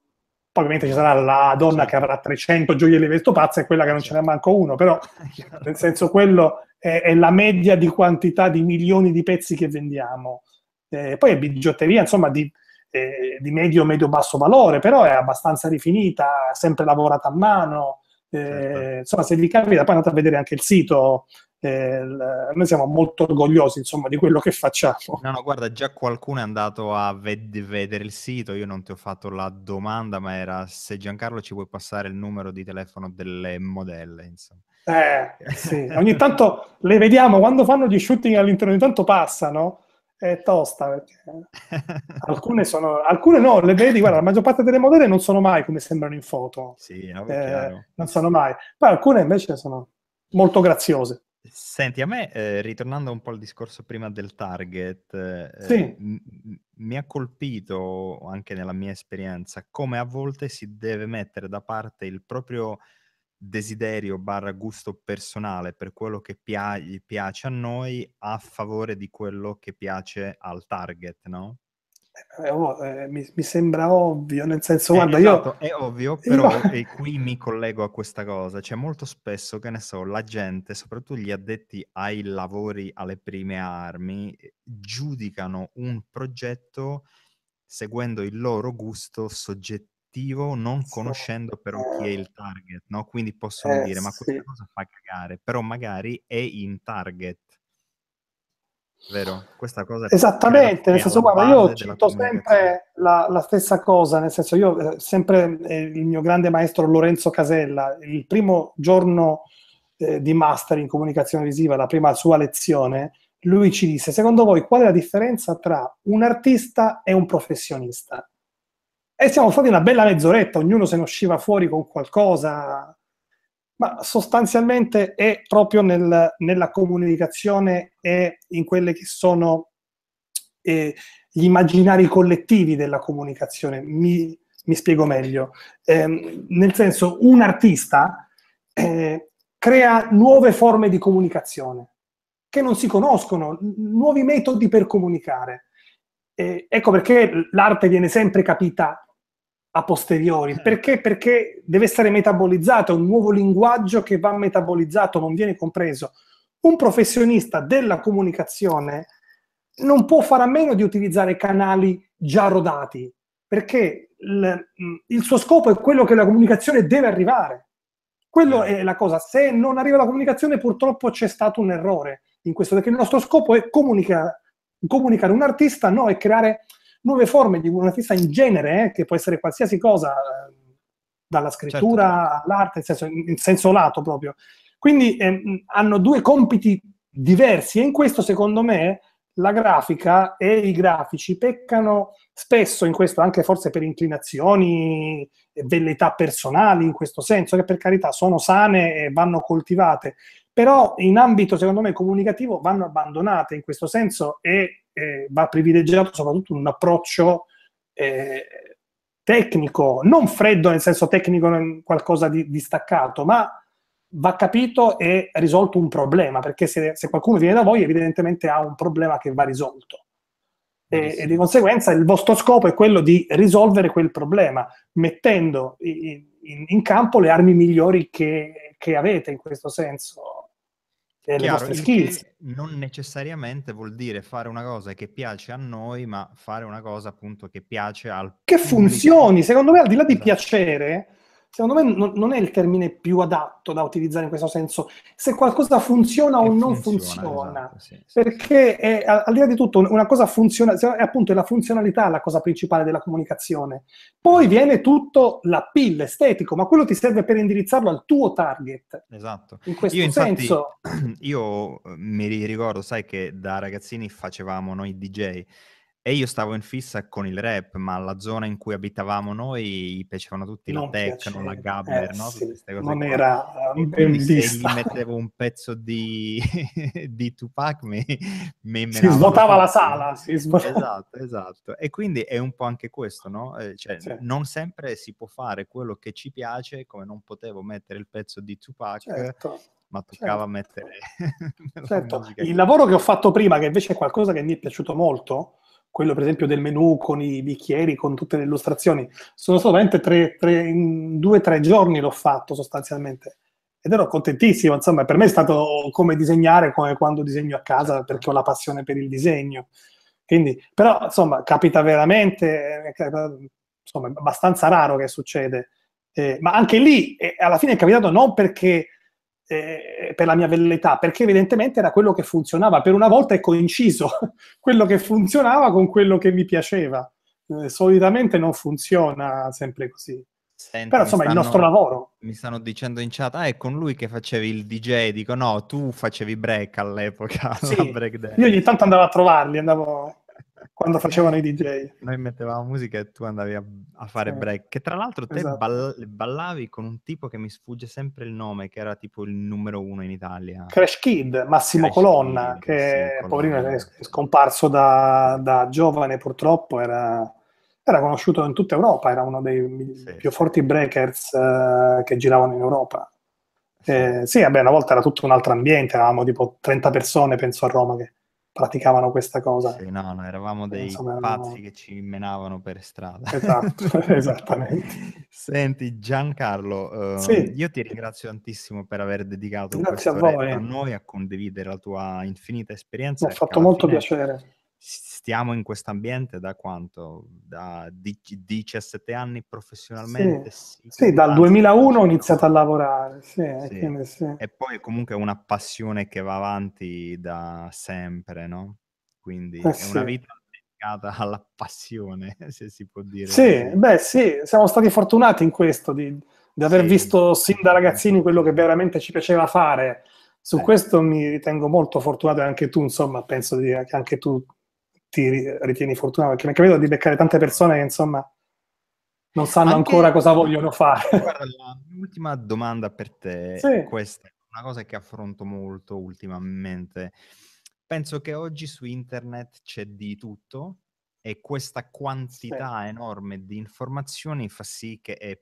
Poi ovviamente ci sarà la donna che avrà 300 gioielli vesto pazza e quella che non ce n'è manco uno, però nel senso quello è, è la media di quantità di milioni di pezzi che vendiamo. Eh, poi è bigiotteria, insomma, di, eh, di medio, medio, basso valore, però è abbastanza rifinita, sempre lavorata a mano. Eh, certo. Insomma, se vi capita, poi andate a vedere anche il sito, eh, noi siamo molto orgogliosi insomma di quello che facciamo. No, no, guarda, già qualcuno è andato a ved- vedere il sito, io non ti ho fatto la domanda, ma era se Giancarlo ci vuoi passare il numero di telefono delle modelle, insomma. Eh, sì. ogni tanto le vediamo quando fanno gli shooting all'interno, ogni tanto passano è tosta perché alcune sono alcune no le vedi guarda la maggior parte delle modelle non sono mai come sembrano in foto sì, eh, non sono mai poi alcune invece sono molto graziose Senti, a me, eh, ritornando un po' al discorso prima del target, eh, sì. m- mi ha colpito anche nella mia esperienza come a volte si deve mettere da parte il proprio desiderio barra gusto personale per quello che pia- piace a noi a favore di quello che piace al target, no? Eh, oh, eh, mi, mi, sembra ovvio, nel senso, eh, guarda, eh, esatto, io... È ovvio, però, io... e qui mi collego a questa cosa, c'è cioè, molto spesso, che ne so, la gente, soprattutto gli addetti ai lavori alle prime armi, eh, giudicano un progetto seguendo il loro gusto soggettivo, non conoscendo però chi è il target, no? Quindi possono eh, dire, ma questa sì. cosa fa cagare, però magari è in target Vero? Questa cosa Esattamente, nel senso, guarda, io cito sempre la, la, stessa cosa, nel senso, io eh, sempre eh, il mio grande maestro Lorenzo Casella, il primo giorno eh, di master in comunicazione visiva, la prima sua lezione, lui ci disse, secondo voi qual è la differenza tra un artista e un professionista? E siamo stati una bella mezz'oretta, ognuno se ne usciva fuori con qualcosa, ma sostanzialmente è proprio nel, nella comunicazione e in quelli che sono eh, gli immaginari collettivi della comunicazione. Mi, mi spiego meglio. Eh, nel senso, un artista eh, crea nuove forme di comunicazione che non si conoscono, nuovi metodi per comunicare. ecco perché l'arte viene sempre capita a posteriori. Eh. Perché? Perché deve essere metabolizzato, è un nuovo linguaggio che va metabolizzato, non viene compreso. Un professionista della comunicazione non può fare a meno di utilizzare canali già rodati, perché il, mm, il suo scopo è quello che la comunicazione deve arrivare. Quello eh. è la cosa. Se non arriva la comunicazione, purtroppo c'è stato un errore in questo, perché il nostro scopo è comunica, comunicare un artista, no, è creare nuove forme di artista in genere, eh, che può essere qualsiasi cosa, eh, dalla scrittura certo. all'arte, in senso, in senso, lato proprio. Quindi eh, hanno due compiti diversi e in questo, secondo me, la grafica e i grafici peccano spesso in questo, anche forse per inclinazioni e velleità personali in questo senso, che per carità sono sane e vanno coltivate, però in ambito, secondo me, comunicativo vanno abbandonate in questo senso e eh, va privilegiato soprattutto un approccio eh, tecnico, non freddo nel senso tecnico, qualcosa di distaccato, ma va capito e risolto un problema, perché se, se, qualcuno viene da voi evidentemente ha un problema che va risolto. E, e, di conseguenza il vostro scopo è quello di risolvere quel problema, mettendo in, in, in campo le armi migliori che, che avete in questo senso e eh, le nostre skills. Non necessariamente vuol dire fare una cosa che piace a noi, ma fare una cosa appunto che piace al... Che funzioni, secondo me al di là di esatto. piacere secondo me non, non, è il termine più adatto da utilizzare in questo senso, se qualcosa funziona o non funziona, esatto, sì, sì. perché è, al di là di tutto una cosa funziona, è appunto la funzionalità la cosa principale della comunicazione, poi esatto. viene tutto l'appeal estetico, ma quello ti serve per indirizzarlo al tuo target. Esatto. In questo io, senso... io mi ricordo, sai che da ragazzini facevamo noi DJ e io stavo in fissa con il rap, ma la zona in cui abitavamo noi piacevano tutti non la techno, la gabber, eh, no? Tutte cose non qua. era eh, e ben vista. Se gli mettevo un pezzo di, di Tupac mi, mi Si svuotava la sala. Si svuotava. Esatto, esatto. E quindi è un po' anche questo, no? Eh, cioè, sì. Non sempre si può fare quello che ci piace, come non potevo mettere il pezzo di Tupac. Certo ma toccava certo. mettere certo. il lavoro che ho fatto prima che invece è qualcosa che mi è piaciuto molto quello per esempio del menu con i bicchieri, con tutte le illustrazioni. Sono solamente tre, tre, in due o tre giorni l'ho fatto sostanzialmente ed ero contentissimo, insomma per me è stato come disegnare, come quando disegno a casa perché ho la passione per il disegno. Quindi, però insomma capita veramente, insomma è abbastanza raro che succede, eh, ma anche lì eh, alla fine è capitato non perché eh, per la mia velleità, perché evidentemente era quello che funzionava. Per una volta è coinciso quello che funzionava con quello che mi piaceva. Eh, solitamente non funziona sempre così. Senti, Però insomma stanno, il nostro lavoro. Mi stanno dicendo in chat, ah è con lui che facevi il DJ, dico no, tu facevi break all'epoca. Sì, break io ogni tanto andavo a trovarli, andavo quando facevano i DJ. Noi mettevamo musica e tu andavi a, a fare sì. break. Che tra l'altro te esatto. ball- ballavi con un tipo che mi sfugge sempre il nome, che era tipo il numero uno in Italia. Crash Kid, Massimo Crash Colonna, Kid, che Massimo poverino Colonna. è scomparso da, da giovane purtroppo, era, era, conosciuto in tutta Europa, era uno dei sì, più sì. forti breakers uh, che giravano in Europa. Eh, sì, vabbè, una volta era tutto un altro ambiente, eravamo tipo 30 persone, penso a Roma, che praticavano questa cosa. Sì, no, no, eravamo dei Insomma, pazzi che ci menavano per strada. Esatto, esattamente. Senti, Giancarlo, eh, sì. io ti ringrazio tantissimo per aver dedicato Grazie questo a, a noi a condividere la tua infinita esperienza. Mi ha fatto molto fine... piacere stiamo in questo ambiente da quanto? Da 17 anni professionalmente? Sì, sì, sì dal 2001 ho iniziato a lavorare. Sì, e poi comunque è una passione che va avanti da sempre, no? Quindi eh, è una vita dedicata alla passione, se si può dire. Sì, beh sì, siamo stati fortunati in questo, di, di aver visto sin da ragazzini quello che veramente ci piaceva fare. Su eh. questo mi ritengo molto fortunato e anche tu, insomma, penso di, che anche tu ti ritieni fortunato? Perché mi è capitato di beccare tante persone che insomma non sanno Anche... ancora cosa vogliono fare. Guarda, l'ultima domanda per te sì. è questa, una cosa che affronto molto ultimamente. Penso che oggi su internet c'è di tutto e questa quantità sì. enorme di informazioni fa sì che è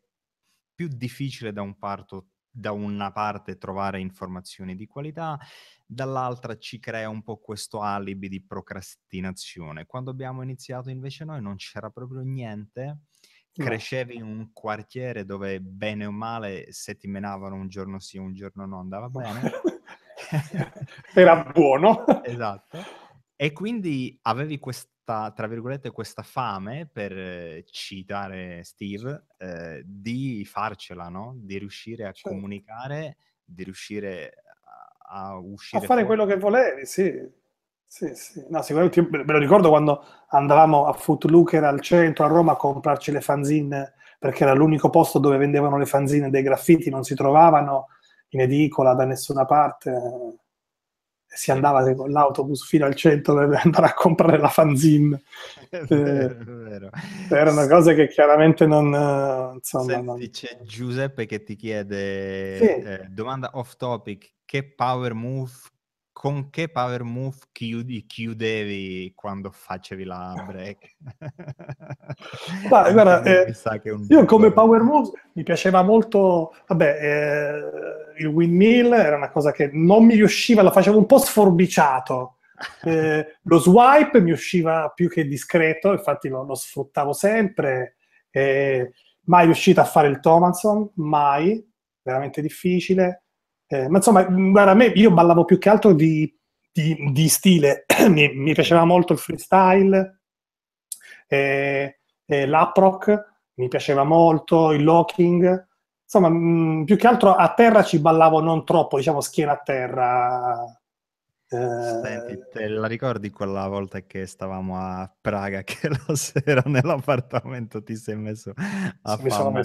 più difficile da un parto da una parte trovare informazioni di qualità, dall'altra ci crea un po' questo alibi di procrastinazione. Quando abbiamo iniziato invece noi non c'era proprio niente, no. crescevi in un quartiere dove bene o male se ti menavano un giorno sì, un giorno no andava bene. Era buono. esatto. E quindi avevi questa questa, tra virgolette, questa fame, per eh, citare Steve, eh, di farcela, no? Di riuscire a certo. comunicare, di riuscire a, a uscire. A fare fuori. quello che volevi, sì. Sì, sì. No, sicuramente me lo ricordo quando andavamo a Footlooker al centro a Roma a comprarci le fanzine perché era l'unico posto dove vendevano le fanzine dei graffiti, non si trovavano in edicola da nessuna parte si andava con l'autobus fino al centro per andare a comprare la fanzine. È eh, Erano cose che chiaramente non... Eh, insomma, Senti, non... C'è Giuseppe che ti chiede, sì. eh, domanda off topic, che power move con che power move chiudi, chiudevi quando facevi la break? Bah, guarda, eh, io piccolo... come power move mi piaceva molto, vabbè, eh, il windmill era una cosa che non mi riusciva, la facevo un po' sforbiciato. Eh, lo swipe mi usciva più che discreto, infatti lo, lo sfruttavo sempre. Eh, mai riuscito a fare il Thomason, mai, veramente difficile. Eh, ma insomma, mm, guarda, a me io ballavo più che altro di, di, di stile, mi, mi, piaceva molto il freestyle, eh, eh, l'aprock, mi piaceva molto il locking, insomma, mh, mm, più che altro a terra ci ballavo non troppo, diciamo schiena a terra, Senti, eh, te la ricordi quella volta che stavamo a Praga che la sera nell'appartamento ti sei messo a sì, fare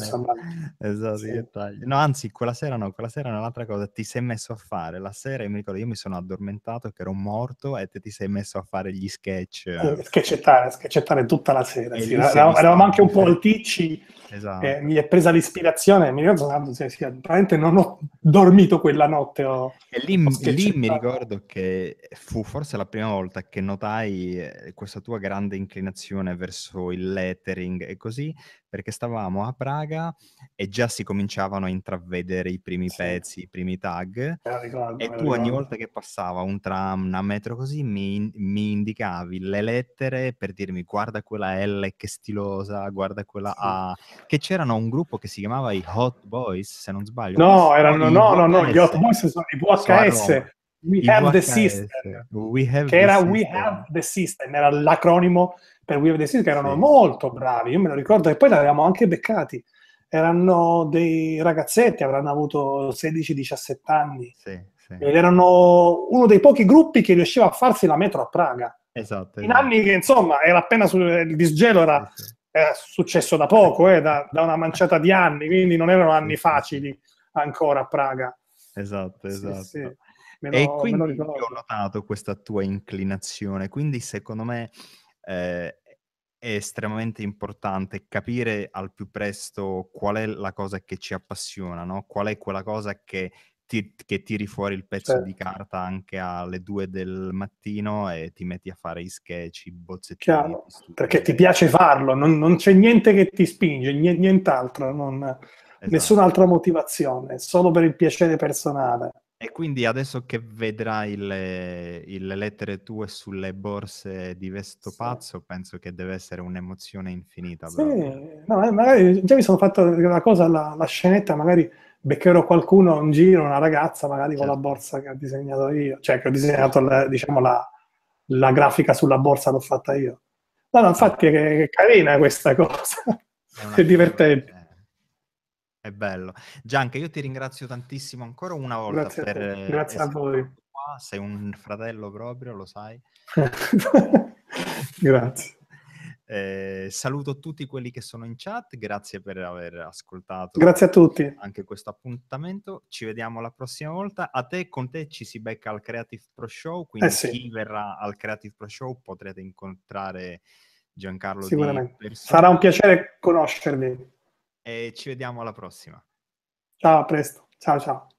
esatto, sì. no anzi quella sera no quella sera è un'altra cosa ti sei messo a fare la sera io mi ricordo io mi sono addormentato che ero morto e te ti sei messo a fare gli sketch eh, eh sketchettare tutta la sera sì. eravamo, eravamo anche un po' alticci eh, esatto. eh, mi è presa l'ispirazione mi ricordo sì, sì, veramente non ho dormito quella notte ho, e lì, lì mi ricordo che fu forse la prima volta che notai eh, questa tua grande inclinazione verso il lettering e così, perché stavamo a Praga e già si cominciavano a intravedere i primi sì. pezzi, i primi tag, ricordo, e tu ogni volta che passava un tram, una metro così, mi, mi, indicavi le lettere per dirmi guarda quella L che stilosa, guarda quella sì. A, che c'erano un gruppo che si chiamava i Hot Boys, se non sbaglio. No, erano, no, no, no, gli Hot Boys sono i VHS. We Have the System, we have che era We Have the System, era l'acronimo per We Have the System, che erano sì. molto bravi, io me lo ricordo, e poi l'avevamo anche beccati. Erano dei ragazzetti, avranno avuto 16-17 anni. Sì, sì. Ed erano uno dei pochi gruppi che riusciva a farsi la metro a Praga. Esatto. In esatto. anni che, insomma, era appena sul, il disgelo era, era successo da poco, eh, da, da, una manciata di anni, quindi non erano anni facili ancora a Praga. Esatto, esatto. Sì, sì e quindi ho notato questa tua inclinazione, quindi secondo me eh, è estremamente importante capire al più presto qual è la cosa che ci appassiona, no? qual è quella cosa che, ti, che tiri fuori il pezzo certo. di carta anche alle due del mattino e ti metti a fare i sketch, i bozzettini. Chiaro, perché ti piace farlo, non, non, c'è niente che ti spinge, nient'altro, non, esatto. nessun'altra motivazione, solo per il piacere personale. E quindi adesso che vedrai le, le lettere tue sulle borse di Vesto sì. Pazzo, penso che deve essere un'emozione infinita. Sì, no, eh, magari già mi sono fatto una cosa, la, la, scenetta, magari beccherò qualcuno in giro, una ragazza, magari certo. con la certo. borsa che ho disegnato io, cioè che ho disegnato, la, diciamo, la, la grafica sulla borsa l'ho fatta io. No, no, ah. infatti è, è carina questa cosa, è, divertente. Cosa, eh è bello. Gianca, io ti ringrazio tantissimo ancora una volta. Grazie per a, te. Eh, grazie a voi. Qua. Sei un fratello proprio, lo sai. Grazie. Eh, saluto tutti quelli che sono in chat, grazie per aver ascoltato. Grazie a tutti. Anche questo appuntamento. Ci vediamo la prossima volta. A te, con te ci si becca al Creative Pro Show, quindi eh sì. chi verrà al Creative Pro Show potrete incontrare Giancarlo. Sicuramente. Sarà un piacere conoscervi e ci vediamo alla prossima. Ciao, a presto. Ciao ciao.